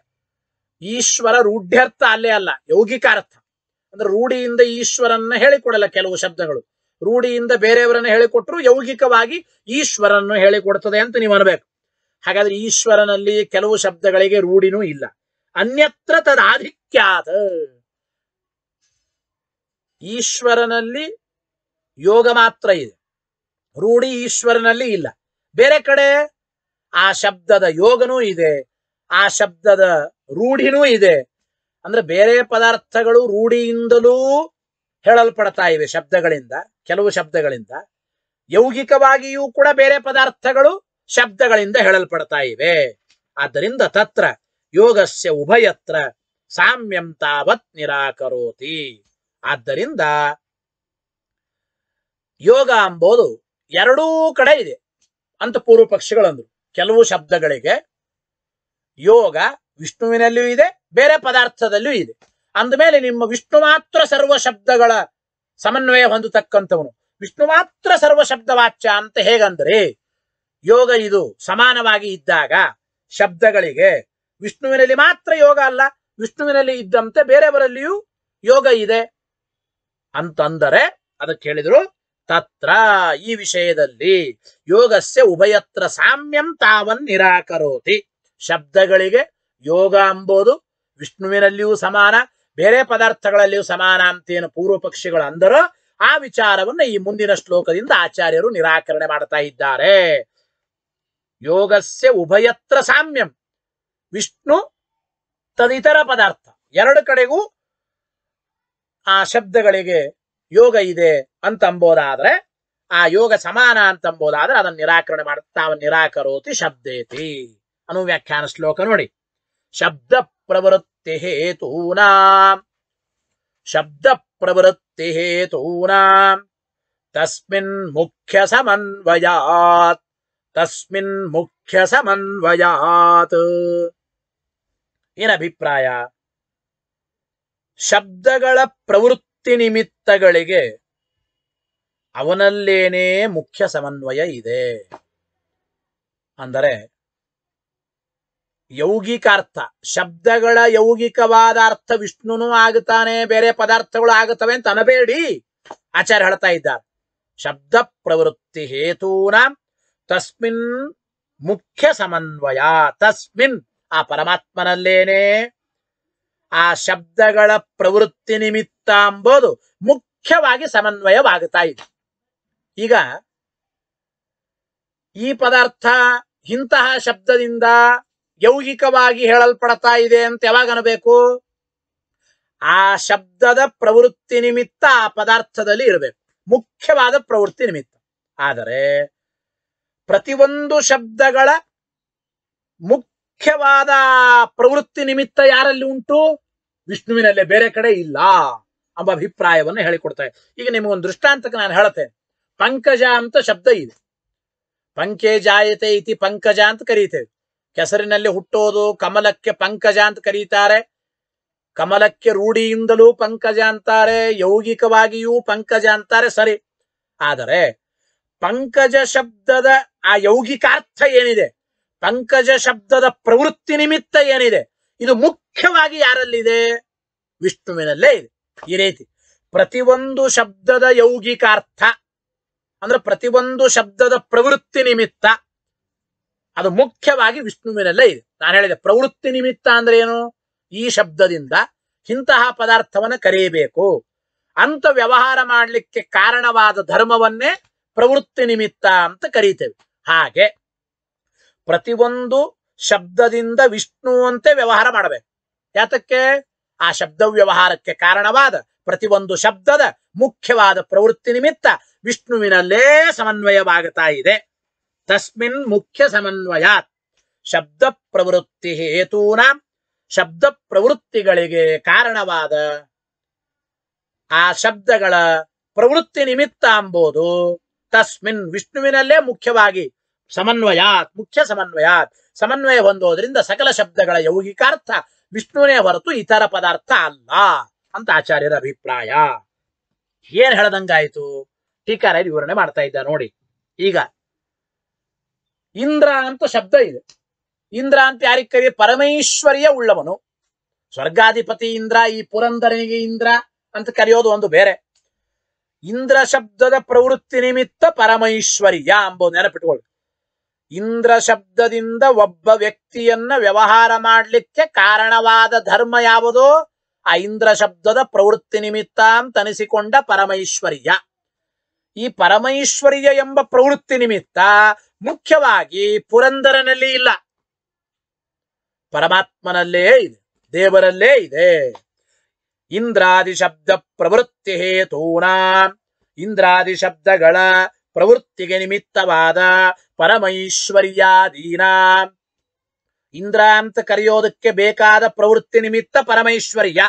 ಈಶ್ವರ ರೂಢ್ಯರ್ಥ ಅಲ್ಲೇ ಅಲ್ಲ ಯೌಗಿಕಾರ್ಥ ಅಂದ್ರೆ ರೂಢಿಯಿಂದ ಈಶ್ವರನ್ನ ಹೇಳಿಕೊಡಲ್ಲ ಕೆಲವು ಶಬ್ದಗಳು ರೂಢಿಯಿಂದ ಬೇರೆಯವರನ್ನು ಹೇಳಿಕೊಟ್ಟರು ಯೌಗಿಕವಾಗಿ ಈಶ್ವರನ್ನು ಹೇಳಿಕೊಡ್ತದೆ ಅಂತ ನೀವು ಅನ್ಬೇಕು ಹಾಗಾದ್ರೆ ಈಶ್ವರನಲ್ಲಿ ಕೆಲವು ಶಬ್ದಗಳಿಗೆ ರೂಢಿನೂ ಇಲ್ಲ ಅನ್ಯತ್ರ ತದಾಧಿಕ್ಯಾತ ಈಶ್ವರನಲ್ಲಿ ಯೋಗ ಮಾತ್ರ ಇದೆ ರೂಢಿ ಈಶ್ವರನಲ್ಲಿ ಇಲ್ಲ ಬೇರೆ ಕಡೆ ಆ ಶಬ್ದದ ಯೋಗನೂ ಇದೆ ಆ ಶಬ್ದದ ರೂಢಿನೂ ಇದೆ ಅಂದ್ರೆ ಬೇರೆ ಪದಾರ್ಥಗಳು ರೂಢಿಯಿಂದಲೂ ಹೇಳಲ್ಪಡ್ತಾ ಇವೆ ಶಬ್ದಗಳಿಂದ ಕೆಲವು ಶಬ್ದಗಳಿಂದ ಯೌಗಿಕವಾಗಿಯೂ ಕೂಡ ಬೇರೆ ಪದಾರ್ಥಗಳು ಶಬ್ದಗಳಿಂದ ಹೇಳಲ್ಪಡ್ತಾ ಇವೆ ಆದ್ದರಿಂದ ತತ್ರ ಯೋಗಸ್ಯ ಉಭಯತ್ರ ಸಾಮ್ಯಂ ತಾವತ್ ನಿರಾಕರೋತಿ ಆದ್ದರಿಂದ ಯೋಗ ಅಂಬೋದು ಎರಡೂ ಕಡೆ ಇದೆ ಅಂತ ಪೂರ್ವ ಪಕ್ಷಿಗಳಂದ್ರು ಕೆಲವು ಶಬ್ದಗಳಿಗೆ ಯೋಗ ವಿಷ್ಣುವಿನಲ್ಲಿಯೂ ಇದೆ ಬೇರೆ ಪದಾರ್ಥದಲ್ಲೂ ಇದೆ ಮೇಲೆ ನಿಮ್ಮ ವಿಷ್ಣು ಮಾತ್ರ ಸರ್ವ ಶಬ್ದಗಳ ಸಮನ್ವಯ ಹೊಂದತಕ್ಕಂಥವನು ವಿಷ್ಣು ಮಾತ್ರ ಸರ್ವ ವಾಚ್ಯ ಅಂತ ಹೇಗಂದ್ರೆ ಯೋಗ ಇದು ಸಮಾನವಾಗಿ ಇದ್ದಾಗ ಶಬ್ದಗಳಿಗೆ ವಿಷ್ಣುವಿನಲ್ಲಿ ಮಾತ್ರ ಯೋಗ ಅಲ್ಲ ವಿಷ್ಣುವಿನಲ್ಲಿ ಇದ್ದಂತೆ ಬೇರೆಯವರಲ್ಲಿಯೂ ಯೋಗ ಇದೆ ಅಂತಂದರೆ ಅದಕ್ಕೆ ಹೇಳಿದ್ರು ತತ್ರ ಈ ವಿಷಯದಲ್ಲಿ ಯೋಗಸ್ಯ ಉಭಯತ್ರ ಸಾಮ್ಯಂ ತಾವನ್ ನಿರಾಕರೋತಿ ಶಬ್ದಗಳಿಗೆ ಯೋಗ ಅಂಬೋದು ವಿಷ್ಣುವಿನಲ್ಲಿಯೂ ಸಮಾನ ಬೇರೆ ಪದಾರ್ಥಗಳಲ್ಲಿಯೂ ಸಮಾನಾಂತೆಯನ್ನು ಪೂರ್ವ ಪಕ್ಷಿಗಳು ಅಂದರು ಆ ವಿಚಾರವನ್ನು ಈ ಮುಂದಿನ ಶ್ಲೋಕದಿಂದ ಆಚಾರ್ಯರು ನಿರಾಕರಣೆ ಮಾಡ್ತಾ ಇದ್ದಾರೆ ಯೋಗಸ್ಯ ಉಭಯತ್ರ ಸಾಮ್ಯಂ ವಿಷ್ಣು ತದಿತರ ಪದಾರ್ಥ ಎರಡು ಕಡೆಗೂ ಆ ಶಬ್ದಗಳಿಗೆ ಯೋಗ ಇದೆ ಅಂತಂಬೋದಾದ್ರೆ ಆ ಯೋಗ ಸಮಾನ ಅಂತ ಅದನ್ನು ನಿರಾಕರಣೆ ಮಾಡ ತಾವು ನಿರಾಕರೋತಿ ಶಬ್ದೇತಿ ಅನು ವ್ಯಾಖ್ಯಾನ ಶ್ಲೋಕ ನೋಡಿ ಶಬ್ದ ಪ್ರವೃತ್ತ ೇತೂ ಶಬ್ದ ಪ್ರವೃತ್ತಿ ಮುಖ್ಯ ಸಮನ್ವಯಾತ್ ತಸ್ಮಿನ್ ಮುಖ್ಯ ಸಮನ್ವಯಾತ್ ಏನ ಅಭಿಪ್ರಾಯ ಶಬ್ದಗಳ ಪ್ರವೃತ್ತಿ ನಿಮಿತ್ತಗಳಿಗೆ ಅವನಲ್ಲೇನೇ ಮುಖ್ಯ ಸಮನ್ವಯ ಇದೆ ಅಂದರೆ ಯೌಗಿಕ ಅರ್ಥ ಶಬ್ದಗಳ ಯೌಗಿಕವಾದ ಅರ್ಥ ವಿಷ್ಣುನು ಆಗುತ್ತಾನೆ ಬೇರೆ ಪದಾರ್ಥಗಳು ಆಗುತ್ತವೆ ಅಂತ ಅನ್ನಬೇಡಿ ಆಚಾರ್ಯ ಹೇಳ್ತಾ ಇದ್ದಾರೆ ಶಬ್ದ ಪ್ರವೃತ್ತಿ ಹೇತೂನ ತಸ್ಮಿನ್ ಮುಖ್ಯ ಸಮನ್ವಯ ತಸ್ಮಿನ್ ಆ ಪರಮಾತ್ಮನಲ್ಲೇನೆ ಆ ಶಬ್ದಗಳ ಪ್ರವೃತ್ತಿ ನಿಮಿತ್ತ ಅಂಬೋದು ಮುಖ್ಯವಾಗಿ ಸಮನ್ವಯವಾಗುತ್ತಾ ಇದೆ ಈಗ ಈ ಪದಾರ್ಥ ಇಂತಹ ಶಬ್ದದಿಂದ ಯೌಗಿಕವಾಗಿ ಹೇಳಲ್ಪಡ್ತಾ ಇದೆ ಅಂತ ಯಾವಾಗ ಅನ್ಬೇಕು ಆ ಶಬ್ದದ ಪ್ರವೃತ್ತಿ ನಿಮಿತ್ತ ಆ ಪದಾರ್ಥದಲ್ಲಿ ಇರಬೇಕು ಮುಖ್ಯವಾದ ಪ್ರವೃತ್ತಿ ನಿಮಿತ್ತ ಆದರೆ ಪ್ರತಿಯೊಂದು ಶಬ್ದಗಳ ಮುಖ್ಯವಾದ ಪ್ರವೃತ್ತಿ ನಿಮಿತ್ತ ಯಾರಲ್ಲಿ ಉಂಟು ವಿಷ್ಣುವಿನಲ್ಲೇ ಬೇರೆ ಕಡೆ ಇಲ್ಲ ಎಂಬ ಅಭಿಪ್ರಾಯವನ್ನು ಹೇಳಿಕೊಡ್ತಾರೆ ಈಗ ನಿಮಗೊಂದು ದೃಷ್ಟಾಂತಕ್ಕೆ ನಾನು ಹೇಳ್ತೇನೆ ಪಂಕಜ ಅಂತ ಶಬ್ದ ಇದೆ ಪಂಕೆ ಜಾಯತೆ ಇತಿ ಪಂಕಜ ಅಂತ ಕರೀತೇವೆ ಕೆಸರಿನಲ್ಲಿ ಹುಟ್ಟೋದು ಕಮಲಕ್ಕೆ ಪಂಕಜ ಅಂತ ಕರೀತಾರೆ ಕಮಲಕ್ಕೆ ರೂಢಿಯಿಂದಲೂ ಪಂಕಜ ಅಂತಾರೆ ಯೌಗಿಕವಾಗಿಯೂ ಪಂಕಜ ಅಂತಾರೆ ಸರಿ ಆದರೆ ಪಂಕಜ ಶಬ್ದದ ಆ ಯೌಗಿಕಾರ್ಥ ಏನಿದೆ ಪಂಕಜ ಶಬ್ದದ ಪ್ರವೃತ್ತಿ ನಿಮಿತ್ತ ಏನಿದೆ ಇದು ಮುಖ್ಯವಾಗಿ ಯಾರಲ್ಲಿದೆ ವಿಷ್ಣುವಿನಲ್ಲೇ ಇದೆ ಈ ರೀತಿ ಪ್ರತಿಯೊಂದು ಶಬ್ದದ ಯೌಗಿಕಾರ್ಥ ಅಂದ್ರೆ ಪ್ರತಿಯೊಂದು ಶಬ್ದದ ಪ್ರವೃತ್ತಿ ನಿಮಿತ್ತ ಅದು ಮುಖ್ಯವಾಗಿ ವಿಷ್ಣುವಿನಲ್ಲೇ ಇದೆ ನಾನು ಹೇಳಿದೆ ಪ್ರವೃತ್ತಿ ನಿಮಿತ್ತ ಅಂದ್ರೆ ಏನು ಈ ಶಬ್ದದಿಂದ ಇಂತಹ ಪದಾರ್ಥವನ್ನು ಕರೆಯಬೇಕು ಅಂತ ವ್ಯವಹಾರ ಮಾಡಲಿಕ್ಕೆ ಕಾರಣವಾದ ಧರ್ಮವನ್ನೇ ಪ್ರವೃತ್ತಿ ನಿಮಿತ್ತ ಅಂತ ಕರೀತೇವೆ ಹಾಗೆ ಪ್ರತಿಯೊಂದು ಶಬ್ದದಿಂದ ವಿಷ್ಣುವಂತೆ ವ್ಯವಹಾರ ಮಾಡಬೇಕು ಯಾತಕ್ಕೆ ಆ ಶಬ್ದ ವ್ಯವಹಾರಕ್ಕೆ ಕಾರಣವಾದ ಒಂದು ಶಬ್ದದ ಮುಖ್ಯವಾದ ಪ್ರವೃತ್ತಿ ನಿಮಿತ್ತ ವಿಷ್ಣುವಿನಲ್ಲೇ ಸಮನ್ವಯವಾಗುತ್ತಾ ಇದೆ ತಸ್ಮಿನ್ ಮುಖ್ಯ ಸಮನ್ವಯಾತ್ ಶಬ್ದ ಪ್ರವೃತ್ತಿ ಹೇತೂನ ಶಬ್ದ ಪ್ರವೃತ್ತಿಗಳಿಗೆ ಕಾರಣವಾದ ಆ ಶಬ್ದಗಳ ಪ್ರವೃತ್ತಿ ನಿಮಿತ್ತ ಅಂಬೋದು ತಸ್ಮಿನ್ ವಿಷ್ಣುವಿನಲ್ಲೇ ಮುಖ್ಯವಾಗಿ ಸಮನ್ವಯಾತ್ ಮುಖ್ಯ ಸಮನ್ವಯಾತ್ ಸಮನ್ವಯ ಹೊಂದೋದ್ರಿಂದ ಸಕಲ ಶಬ್ದಗಳ ಯೌಗಿಕಾರ್ಥ ವಿಷ್ಣುವಿನೇ ಹೊರತು ಇತರ ಪದಾರ್ಥ ಅಲ್ಲ ಅಂತ ಆಚಾರ್ಯರ ಅಭಿಪ್ರಾಯ ಏನ್ ಹೇಳದಂಗಾಯ್ತು ಟೀಕಾರ ವಿವರಣೆ ಮಾಡ್ತಾ ಇದ್ದ ನೋಡಿ ಈಗ ಇಂದ್ರ ಅಂತ ಶಬ್ದ ಇದೆ ಇಂದ್ರ ಅಂತ ಯಾರಿಗೆ ಕರಿ ಪರಮೇಶ್ವರಿಯ ಉಳ್ಳವನು ಸ್ವರ್ಗಾಧಿಪತಿ ಇಂದ್ರ ಈ ಪುರಂದರನಿಗೆ ಇಂದ್ರ ಅಂತ ಕರೆಯೋದು ಒಂದು ಬೇರೆ ಇಂದ್ರ ಶಬ್ದದ ಪ್ರವೃತ್ತಿ ನಿಮಿತ್ತ ಪರಮೈಶ್ವರ್ಯ ಅಂಬ ನೆನಪಿಟ್ಕೊಳ್ಳಿ ಇಂದ್ರ ಶಬ್ದದಿಂದ ಒಬ್ಬ ವ್ಯಕ್ತಿಯನ್ನ ವ್ಯವಹಾರ ಮಾಡಲಿಕ್ಕೆ ಕಾರಣವಾದ ಧರ್ಮ ಯಾವುದು ಆ ಇಂದ್ರ ಶಬ್ದದ ಪ್ರವೃತ್ತಿ ನಿಮಿತ್ತ ಅಂತ ಅನಿಸಿಕೊಂಡ ಪರಮೈಶ್ವರ್ಯ ಈ ಪರಮೈಶ್ವರ್ಯ ಎಂಬ ಪ್ರವೃತ್ತಿ ನಿಮಿತ್ತ ಮುಖ್ಯವಾಗಿ ಪುರಂದರನಲ್ಲಿ ಇಲ್ಲ ಪರಮಾತ್ಮನಲ್ಲೇ ಇದೆ ದೇವರಲ್ಲೇ ಇದೆ ಇಂದ್ರಾದಿ ಶಬ್ದ ಪ್ರವೃತ್ತಿ ಹೇತೂನ ಇಂದ್ರಾದಿ ಶಬ್ದಗಳ ಪ್ರವೃತ್ತಿಗೆ ನಿಮಿತ್ತವಾದ ಪರಮೈಶ್ವರ್ಯಾದೀನ ಇಂದ್ರ ಅಂತ ಕರೆಯೋದಕ್ಕೆ ಬೇಕಾದ ಪ್ರವೃತ್ತಿ ನಿಮಿತ್ತ ಪರಮೈಶ್ವರ್ಯ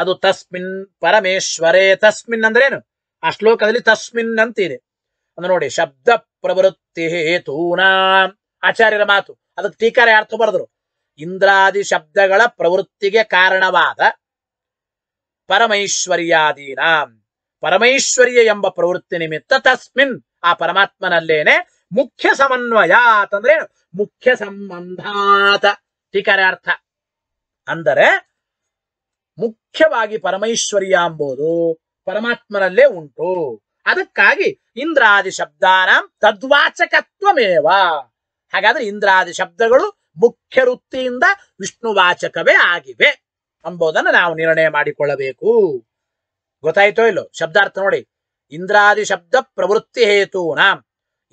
ಅದು ತಸ್ಮಿನ್ ಪರಮೇಶ್ವರೇ ತಸ್ಮಿನ್ ಅಂದ್ರೇನು ಆ ಶ್ಲೋಕದಲ್ಲಿ ತಸ್ಮಿನ್ ಅಂತಿದೆ ಅಂದ್ರೆ ನೋಡಿ ಶಬ್ದ ಪ್ರವೃತ್ತಿ ಹೇತೂನಾ ಆಚಾರ್ಯರ ಮಾತು ಅದಕ್ಕೆ ಟೀಕಾರ ಅರ್ಥ ಬರೆದ್ರು ಇಂದ್ರಾದಿ ಶಬ್ದಗಳ ಪ್ರವೃತ್ತಿಗೆ ಕಾರಣವಾದ ಪರಮೈಶ್ವರ್ಯಾದೀನ ಪರಮೈಶ್ವರ್ಯ ಎಂಬ ಪ್ರವೃತ್ತಿ ನಿಮಿತ್ತ ತಸ್ಮಿನ್ ಆ ಪರಮಾತ್ಮನಲ್ಲೇನೆ ಮುಖ್ಯ ಸಮನ್ವಯಾತಂದ್ರೆ ಮುಖ್ಯ ಸಂಬಂಧಾತ ಟೀಕಾರ ಅರ್ಥ ಅಂದರೆ ಮುಖ್ಯವಾಗಿ ಪರಮೈಶ್ವರ್ಯ ಎಂಬುದು ಪರಮಾತ್ಮನಲ್ಲೇ ಉಂಟು ಅದಕ್ಕಾಗಿ ಇಂದ್ರಾದಿ ಶಬ್ದಾನ ತದ್ವಾಚಕತ್ವಮೇವ ಹಾಗಾದ್ರೆ ಇಂದ್ರಾದಿ ಶಬ್ದಗಳು ಮುಖ್ಯ ವೃತ್ತಿಯಿಂದ ವಿಷ್ಣುವಾಚಕವೇ ಆಗಿವೆ ಎಂಬುದನ್ನು ನಾವು ನಿರ್ಣಯ ಮಾಡಿಕೊಳ್ಳಬೇಕು ಗೊತ್ತಾಯ್ತೋ ಇಲ್ಲೋ ಶಬ್ದಾರ್ಥ ನೋಡಿ ಇಂದ್ರಾದಿ ಶಬ್ದ ಪ್ರವೃತ್ತಿ ಹೇತೂನ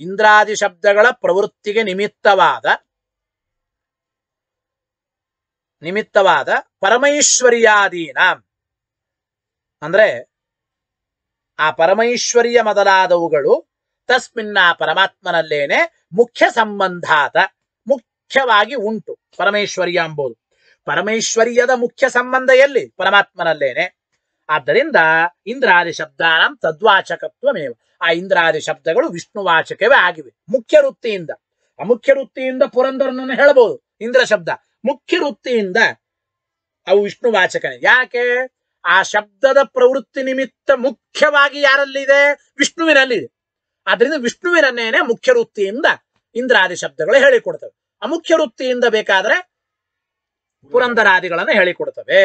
ಇಂದ್ರಾದಿ ಶಬ್ದಗಳ ಪ್ರವೃತ್ತಿಗೆ ನಿಮಿತ್ತವಾದ ನಿಮಿತ್ತವಾದ ಪರಮೈಶ್ವರ್ಯಾದೀನ ಅಂದ್ರೆ ಆ ಪರಮೈಶ್ವರ್ಯ ಮೊದಲಾದವುಗಳು ತಸ್ಮಿನ್ನ ಪರಮಾತ್ಮನಲ್ಲೇನೆ ಮುಖ್ಯ ಸಂಬಂಧಾತ ಮುಖ್ಯವಾಗಿ ಉಂಟು ಪರಮೇಶ್ವರ್ಯ ಎಂಬುದು ಪರಮೇಶ್ವರ್ಯದ ಮುಖ್ಯ ಸಂಬಂಧ ಎಲ್ಲಿ ಪರಮಾತ್ಮನಲ್ಲೇನೆ ಆದ್ದರಿಂದ ಇಂದ್ರಾದಿ ಶಬ್ದಾನಂ ತದ್ವಾಚಕತ್ವಮೇವ ಆ ಇಂದ್ರಾದಿ ಶಬ್ದಗಳು ವಿಷ್ಣುವಾಚಕವೇ ಆಗಿವೆ ಮುಖ್ಯ ವೃತ್ತಿಯಿಂದ ಆ ಮುಖ್ಯ ವೃತ್ತಿಯಿಂದ ಪುರಂದರನನ್ನು ಹೇಳಬಹುದು ಇಂದ್ರ ಶಬ್ದ ಮುಖ್ಯ ವೃತ್ತಿಯಿಂದ ಅವು ವಿಷ್ಣುವಾಚಕನೇ ಯಾಕೆ ಆ ಶಬ್ದದ ಪ್ರವೃತ್ತಿ ನಿಮಿತ್ತ ಮುಖ್ಯವಾಗಿ ಯಾರಲ್ಲಿದೆ ಇದೆ ಆದ್ರಿಂದ ವಿಷ್ಣುವಿನನ್ನೇನೆ ಮುಖ್ಯ ವೃತ್ತಿಯಿಂದ ಇಂದ್ರಾದಿ ಶಬ್ದಗಳು ಹೇಳಿಕೊಡ್ತವೆ ಮುಖ್ಯ ವೃತ್ತಿಯಿಂದ ಬೇಕಾದ್ರೆ ಪುರಂದರಾದಿಗಳನ್ನು ಹೇಳಿಕೊಡ್ತವೆ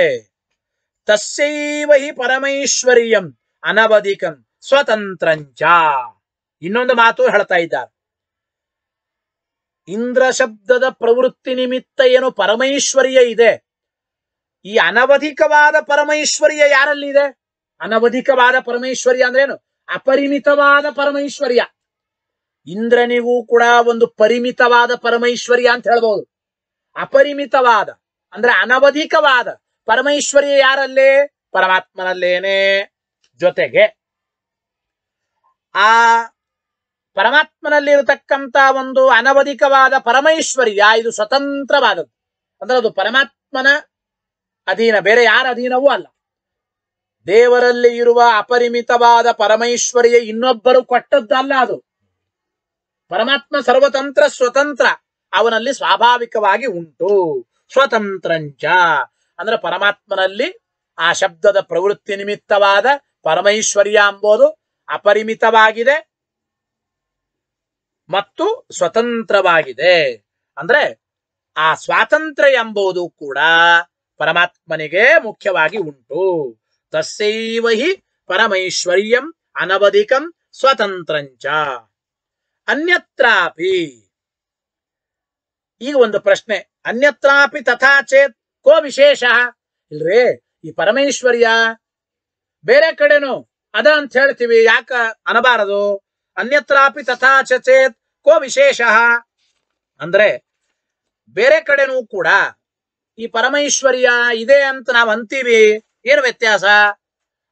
ತಸೈವ ಹಿ ಪರಮೈಶ್ವರ್ಯಂ ಅನವಧಿಕಂ ಸ್ವತಂತ್ರಂಚ ಇನ್ನೊಂದು ಮಾತು ಹೇಳ್ತಾ ಇದ್ದಾರೆ ಇಂದ್ರ ಶಬ್ದದ ಪ್ರವೃತ್ತಿ ನಿಮಿತ್ತ ಏನು ಪರಮೈಶ್ವರ್ಯ ಇದೆ ಈ ಅನವಧಿಕವಾದ ಪರಮೈಶ್ವರ್ಯ ಇದೆ ಅನವಧಿಕವಾದ ಅಂದ್ರೆ ಏನು ಅಪರಿಮಿತವಾದ ಪರಮೈಶ್ವರ್ಯ ಇಂದ್ರನಿಗೂ ಕೂಡ ಒಂದು ಪರಿಮಿತವಾದ ಪರಮೈಶ್ವರ್ಯ ಅಂತ ಹೇಳ್ಬೋದು ಅಪರಿಮಿತವಾದ ಅಂದ್ರೆ ಅನವಧಿಕವಾದ ಪರಮೈಶ್ವರ್ಯ ಯಾರಲ್ಲೇ ಪರಮಾತ್ಮನಲ್ಲೇನೆ ಜೊತೆಗೆ ಆ ಇರತಕ್ಕಂತ ಒಂದು ಅನವಧಿಕವಾದ ಪರಮೈಶ್ವರ್ಯ ಇದು ಸ್ವತಂತ್ರವಾದದ್ದು ಅಂದ್ರೆ ಅದು ಪರಮಾತ್ಮನ ಅಧೀನ ಬೇರೆ ಯಾರ ಅಧೀನವೂ ಅಲ್ಲ ದೇವರಲ್ಲಿ ಇರುವ ಅಪರಿಮಿತವಾದ ಪರಮೇಶ್ವರಿಯ ಇನ್ನೊಬ್ಬರು ಕೊಟ್ಟದ್ದಲ್ಲ ಅದು ಪರಮಾತ್ಮ ಸರ್ವತಂತ್ರ ಸ್ವತಂತ್ರ ಅವನಲ್ಲಿ ಸ್ವಾಭಾವಿಕವಾಗಿ ಉಂಟು ಸ್ವತಂತ್ರಂಚ ಅಂದ್ರೆ ಪರಮಾತ್ಮನಲ್ಲಿ ಆ ಶಬ್ದದ ಪ್ರವೃತ್ತಿ ನಿಮಿತ್ತವಾದ ಪರಮೈಶ್ವರ್ಯ ಎಂಬುದು ಅಪರಿಮಿತವಾಗಿದೆ ಮತ್ತು ಸ್ವತಂತ್ರವಾಗಿದೆ ಅಂದ್ರೆ ಆ ಸ್ವಾತಂತ್ರ್ಯ ಎಂಬುದು ಕೂಡ ಪರಮಾತ್ಮನಿಗೆ ಮುಖ್ಯವಾಗಿ ಉಂಟು ತಸೈವ ಹಿ ಪರಮೈಶ್ವರ್ಯಂ ಅನವಧಿಕಂ ಸ್ವತಂತ್ರಂಚ ಅನ್ಯತ್ರಾಪಿ ಈಗ ಒಂದು ಪ್ರಶ್ನೆ ಅನ್ಯತ್ರಾಪಿ ತಥಾ ಚೇತ್ ಕೋ ವಿಶೇಷ ಇಲ್ರಿ ಈ ಪರಮೇಶ್ವರ್ಯ ಬೇರೆ ಕಡೆನು ಅದ ಅಂತ ಹೇಳ್ತೀವಿ ಯಾಕ ಅನಬಾರದು ಅನ್ಯತ್ರಾಪಿ ತಥಾ ಚೇತ್ ಕೋ ವಿಶೇಷ ಅಂದ್ರೆ ಬೇರೆ ಕಡೆನೂ ಕೂಡ ಈ ಪರಮೈಶ್ವರ್ಯ ಇದೆ ಅಂತ ನಾವು ಅಂತೀವಿ ಏನು ವ್ಯತ್ಯಾಸ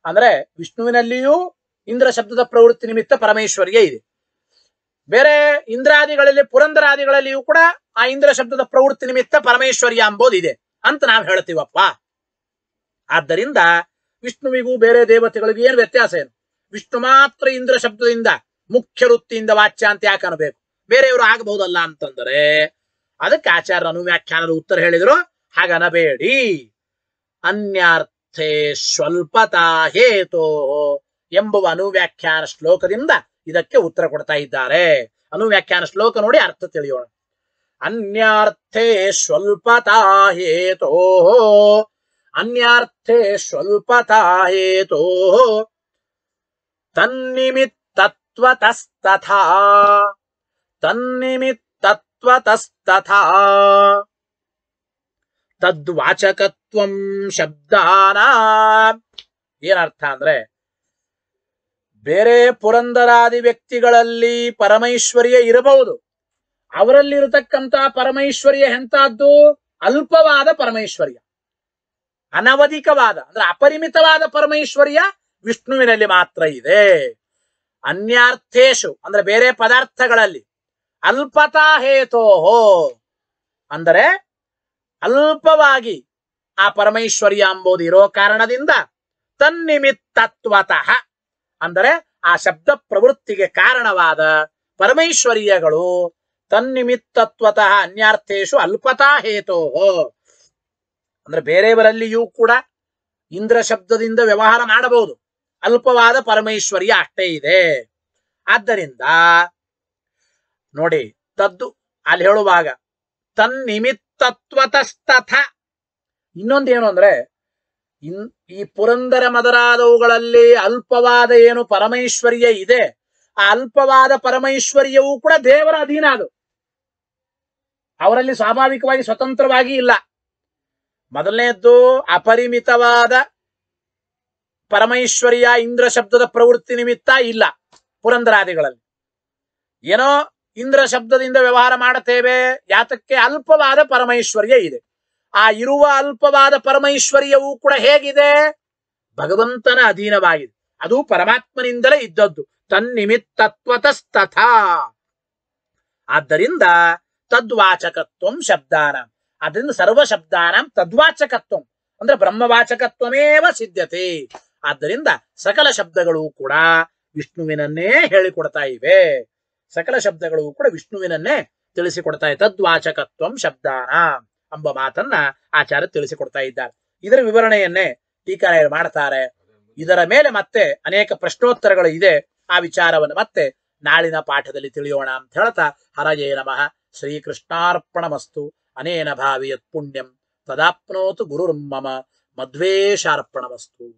ಅಂದ್ರೆ ವಿಷ್ಣುವಿನಲ್ಲಿಯೂ ಇಂದ್ರ ಶಬ್ದದ ಪ್ರವೃತ್ತಿ ನಿಮಿತ್ತ ಪರಮೇಶ್ವರ್ಯ ಇದೆ ಬೇರೆ ಇಂದ್ರಾದಿಗಳಲ್ಲಿ ಪುರಂದರಾದಿಗಳಲ್ಲಿಯೂ ಕೂಡ ಆ ಇಂದ್ರ ಶಬ್ದದ ಪ್ರವೃತ್ತಿ ನಿಮಿತ್ತ ಪರಮೇಶ್ವರ್ಯ ಅಂಬೋದಿದೆ ಅಂತ ನಾವು ಹೇಳ್ತೀವಪ್ಪ ಆದ್ದರಿಂದ ವಿಷ್ಣುವಿಗೂ ಬೇರೆ ದೇವತೆಗಳಿಗೂ ಏನು ವ್ಯತ್ಯಾಸ ಏನು ವಿಷ್ಣು ಮಾತ್ರ ಇಂದ್ರ ಶಬ್ದದಿಂದ ಮುಖ್ಯ ವೃತ್ತಿಯಿಂದ ವಾಚ್ಯ ಅಂತ ಯಾಕೆ ಅನ್ಬೇಕು ಬೇರೆಯವರು ಆಗಬಹುದಲ್ಲ ಅಂತಂದರೆ ಅದಕ್ಕೆ ಆಚಾರ್ಯ ವ್ಯಾಖ್ಯಾನದ ಉತ್ತರ ಹೇಳಿದ್ರು ಹಾಗನಬೇಡಿ ಅನ್ಯಾರ್ಥೇ ಸ್ವಲ್ಪತಾ ಹೇತೋ ಎಂಬುವ ಅನುವ್ಯಾಖ್ಯಾನ ಶ್ಲೋಕದಿಂದ ಇದಕ್ಕೆ ಉತ್ತರ ಕೊಡ್ತಾ ಇದ್ದಾರೆ ಅನುವ್ಯಾಖ್ಯಾನ ಶ್ಲೋಕ ನೋಡಿ ಅರ್ಥ ತಿಳಿಯೋಣ ಅನ್ಯಾರ್ಥೇ ಸ್ವಲ್ಪತಾ ಹೇತೋ ಅನ್ಯಾರ್ಥೇ ಸ್ವಲ್ಪತಾ ಹೇತೋ ತನ್ನಿಮಿತ್ತತ್ವತಸ್ತಥಾ ತನ್ನಿಮಿತ್ತತ್ವತಸ್ತಥಾ ತದ್ವಾಚಕತ್ವಂ ಶಬ್ದಾನ ಏನರ್ಥ ಅಂದ್ರೆ ಬೇರೆ ಪುರಂದರಾದಿ ವ್ಯಕ್ತಿಗಳಲ್ಲಿ ಪರಮೈಶ್ವರ್ಯ ಇರಬಹುದು ಅವರಲ್ಲಿರತಕ್ಕಂತಹ ಪರಮೈಶ್ವರ್ಯ ಎಂತಹದ್ದು ಅಲ್ಪವಾದ ಪರಮೈಶ್ವರ್ಯ ಅನವಧಿಕವಾದ ಅಂದ್ರೆ ಅಪರಿಮಿತವಾದ ಪರಮೈಶ್ವರ್ಯ ವಿಷ್ಣುವಿನಲ್ಲಿ ಮಾತ್ರ ಇದೆ ಅನ್ಯಾರ್ಥೇಶು ಅಂದ್ರೆ ಬೇರೆ ಪದಾರ್ಥಗಳಲ್ಲಿ ಅಲ್ಪತಾ ಹೇತೋ ಅಂದರೆ ಅಲ್ಪವಾಗಿ ಆ ಪರಮೇಶ್ವರಿಯ ಅಂಬುದು ಇರೋ ಕಾರಣದಿಂದ ತನ್ನಿಮಿತ್ತತ್ವತಃ ಅಂದರೆ ಆ ಶಬ್ದ ಪ್ರವೃತ್ತಿಗೆ ಕಾರಣವಾದ ಪರಮೇಶ್ವರಿಯಗಳು ತನ್ನಿಮಿತ್ತತ್ವತಃ ಅನ್ಯಾರ್ಥೇಶು ಅಲ್ಪತಾ ಹೇತೋ ಅಂದ್ರೆ ಬೇರೆಯವರಲ್ಲಿಯೂ ಕೂಡ ಇಂದ್ರ ಶಬ್ದದಿಂದ ವ್ಯವಹಾರ ಮಾಡಬಹುದು ಅಲ್ಪವಾದ ಪರಮೇಶ್ವರಿಯ ಅಷ್ಟೇ ಇದೆ ಆದ್ದರಿಂದ ನೋಡಿ ತದ್ದು ಅಲ್ಲಿ ಹೇಳುವಾಗ ತನ್ನಿಮಿತ್ತತ್ವತಸ್ತಥ ಇನ್ನೊಂದೇನು ಅಂದ್ರೆ ಇನ್ ಈ ಪುರಂದರ ಮದರಾದವುಗಳಲ್ಲಿ ಅಲ್ಪವಾದ ಏನು ಪರಮೈಶ್ವರ್ಯ ಇದೆ ಆ ಅಲ್ಪವಾದ ಪರಮೈಶ್ವರ್ಯವೂ ಕೂಡ ದೇವರ ಅಧೀನ ಅದು ಅವರಲ್ಲಿ ಸ್ವಾಭಾವಿಕವಾಗಿ ಸ್ವತಂತ್ರವಾಗಿ ಇಲ್ಲ ಮೊದಲನೇದ್ದು ಅಪರಿಮಿತವಾದ ಪರಮೈಶ್ವರ್ಯ ಇಂದ್ರ ಶಬ್ದದ ಪ್ರವೃತ್ತಿ ನಿಮಿತ್ತ ಇಲ್ಲ ಪುರಂದರಾದಿಗಳಲ್ಲಿ ಏನೋ ಇಂದ್ರ ಶಬ್ದದಿಂದ ವ್ಯವಹಾರ ಮಾಡುತ್ತೇವೆ ಯಾತಕ್ಕೆ ಅಲ್ಪವಾದ ಪರಮೈಶ್ವರ್ಯ ಇದೆ ಆ ಇರುವ ಅಲ್ಪವಾದ ಪರಮೈಶ್ವರ್ಯವೂ ಕೂಡ ಹೇಗಿದೆ ಭಗವಂತನ ಅಧೀನವಾಗಿದೆ ಅದು ಪರಮಾತ್ಮನಿಂದಲೇ ಇದ್ದದ್ದು ತನ್ನಿಮಿತ್ತತ್ವತಸ್ತಥ ಆದ್ದರಿಂದ ತದ್ವಾಚಕತ್ವಂ ಶಬ್ದಾನಂ ಆದ್ದರಿಂದ ಸರ್ವ ಶಬ್ದಾನಾಂ ತದ್ವಾಚಕತ್ವಂ ಅಂದ್ರೆ ಬ್ರಹ್ಮವಾಚಕತ್ವಮೇವ ಸಿದ್ಧತೆ ಆದ್ದರಿಂದ ಸಕಲ ಶಬ್ದಗಳು ಕೂಡ ವಿಷ್ಣುವಿನನ್ನೇ ಹೇಳಿಕೊಡ್ತಾ ಇವೆ ಸಕಲ ಶಬ್ದಗಳು ಕೂಡ ವಿಷ್ಣುವಿನನ್ನೇ ತಿಳಿಸಿಕೊಡ್ತಾ ಇದೆ ತದ್ವಾಚಕತ್ವಂ ಶಬ್ದಾನ ಎಂಬ ಮಾತನ್ನ ಆಚಾರ್ಯ ತಿಳಿಸಿಕೊಡ್ತಾ ಇದ್ದಾರೆ ಇದರ ವಿವರಣೆಯನ್ನೇ ಟೀಕಾರಾಯರು ಮಾಡ್ತಾರೆ ಇದರ ಮೇಲೆ ಮತ್ತೆ ಅನೇಕ ಪ್ರಶ್ನೋತ್ತರಗಳು ಇದೆ ಆ ವಿಚಾರವನ್ನು ಮತ್ತೆ ನಾಳಿನ ಪಾಠದಲ್ಲಿ ತಿಳಿಯೋಣ ಅಂತ ಹೇಳ್ತಾ ಹರಜೇ ನಮಃ ಶ್ರೀಕೃಷ್ಣಾರ್ಪಣ ಮಸ್ತು ಅನೇನ ಭಾವಿಯತ್ ಪುಣ್ಯಂ ತದಾಪ್ನೋತು ಗುರುರ್ಮಮ ಮಧ್ವೇಶಾರ್ಪಣ ವಸ್ತು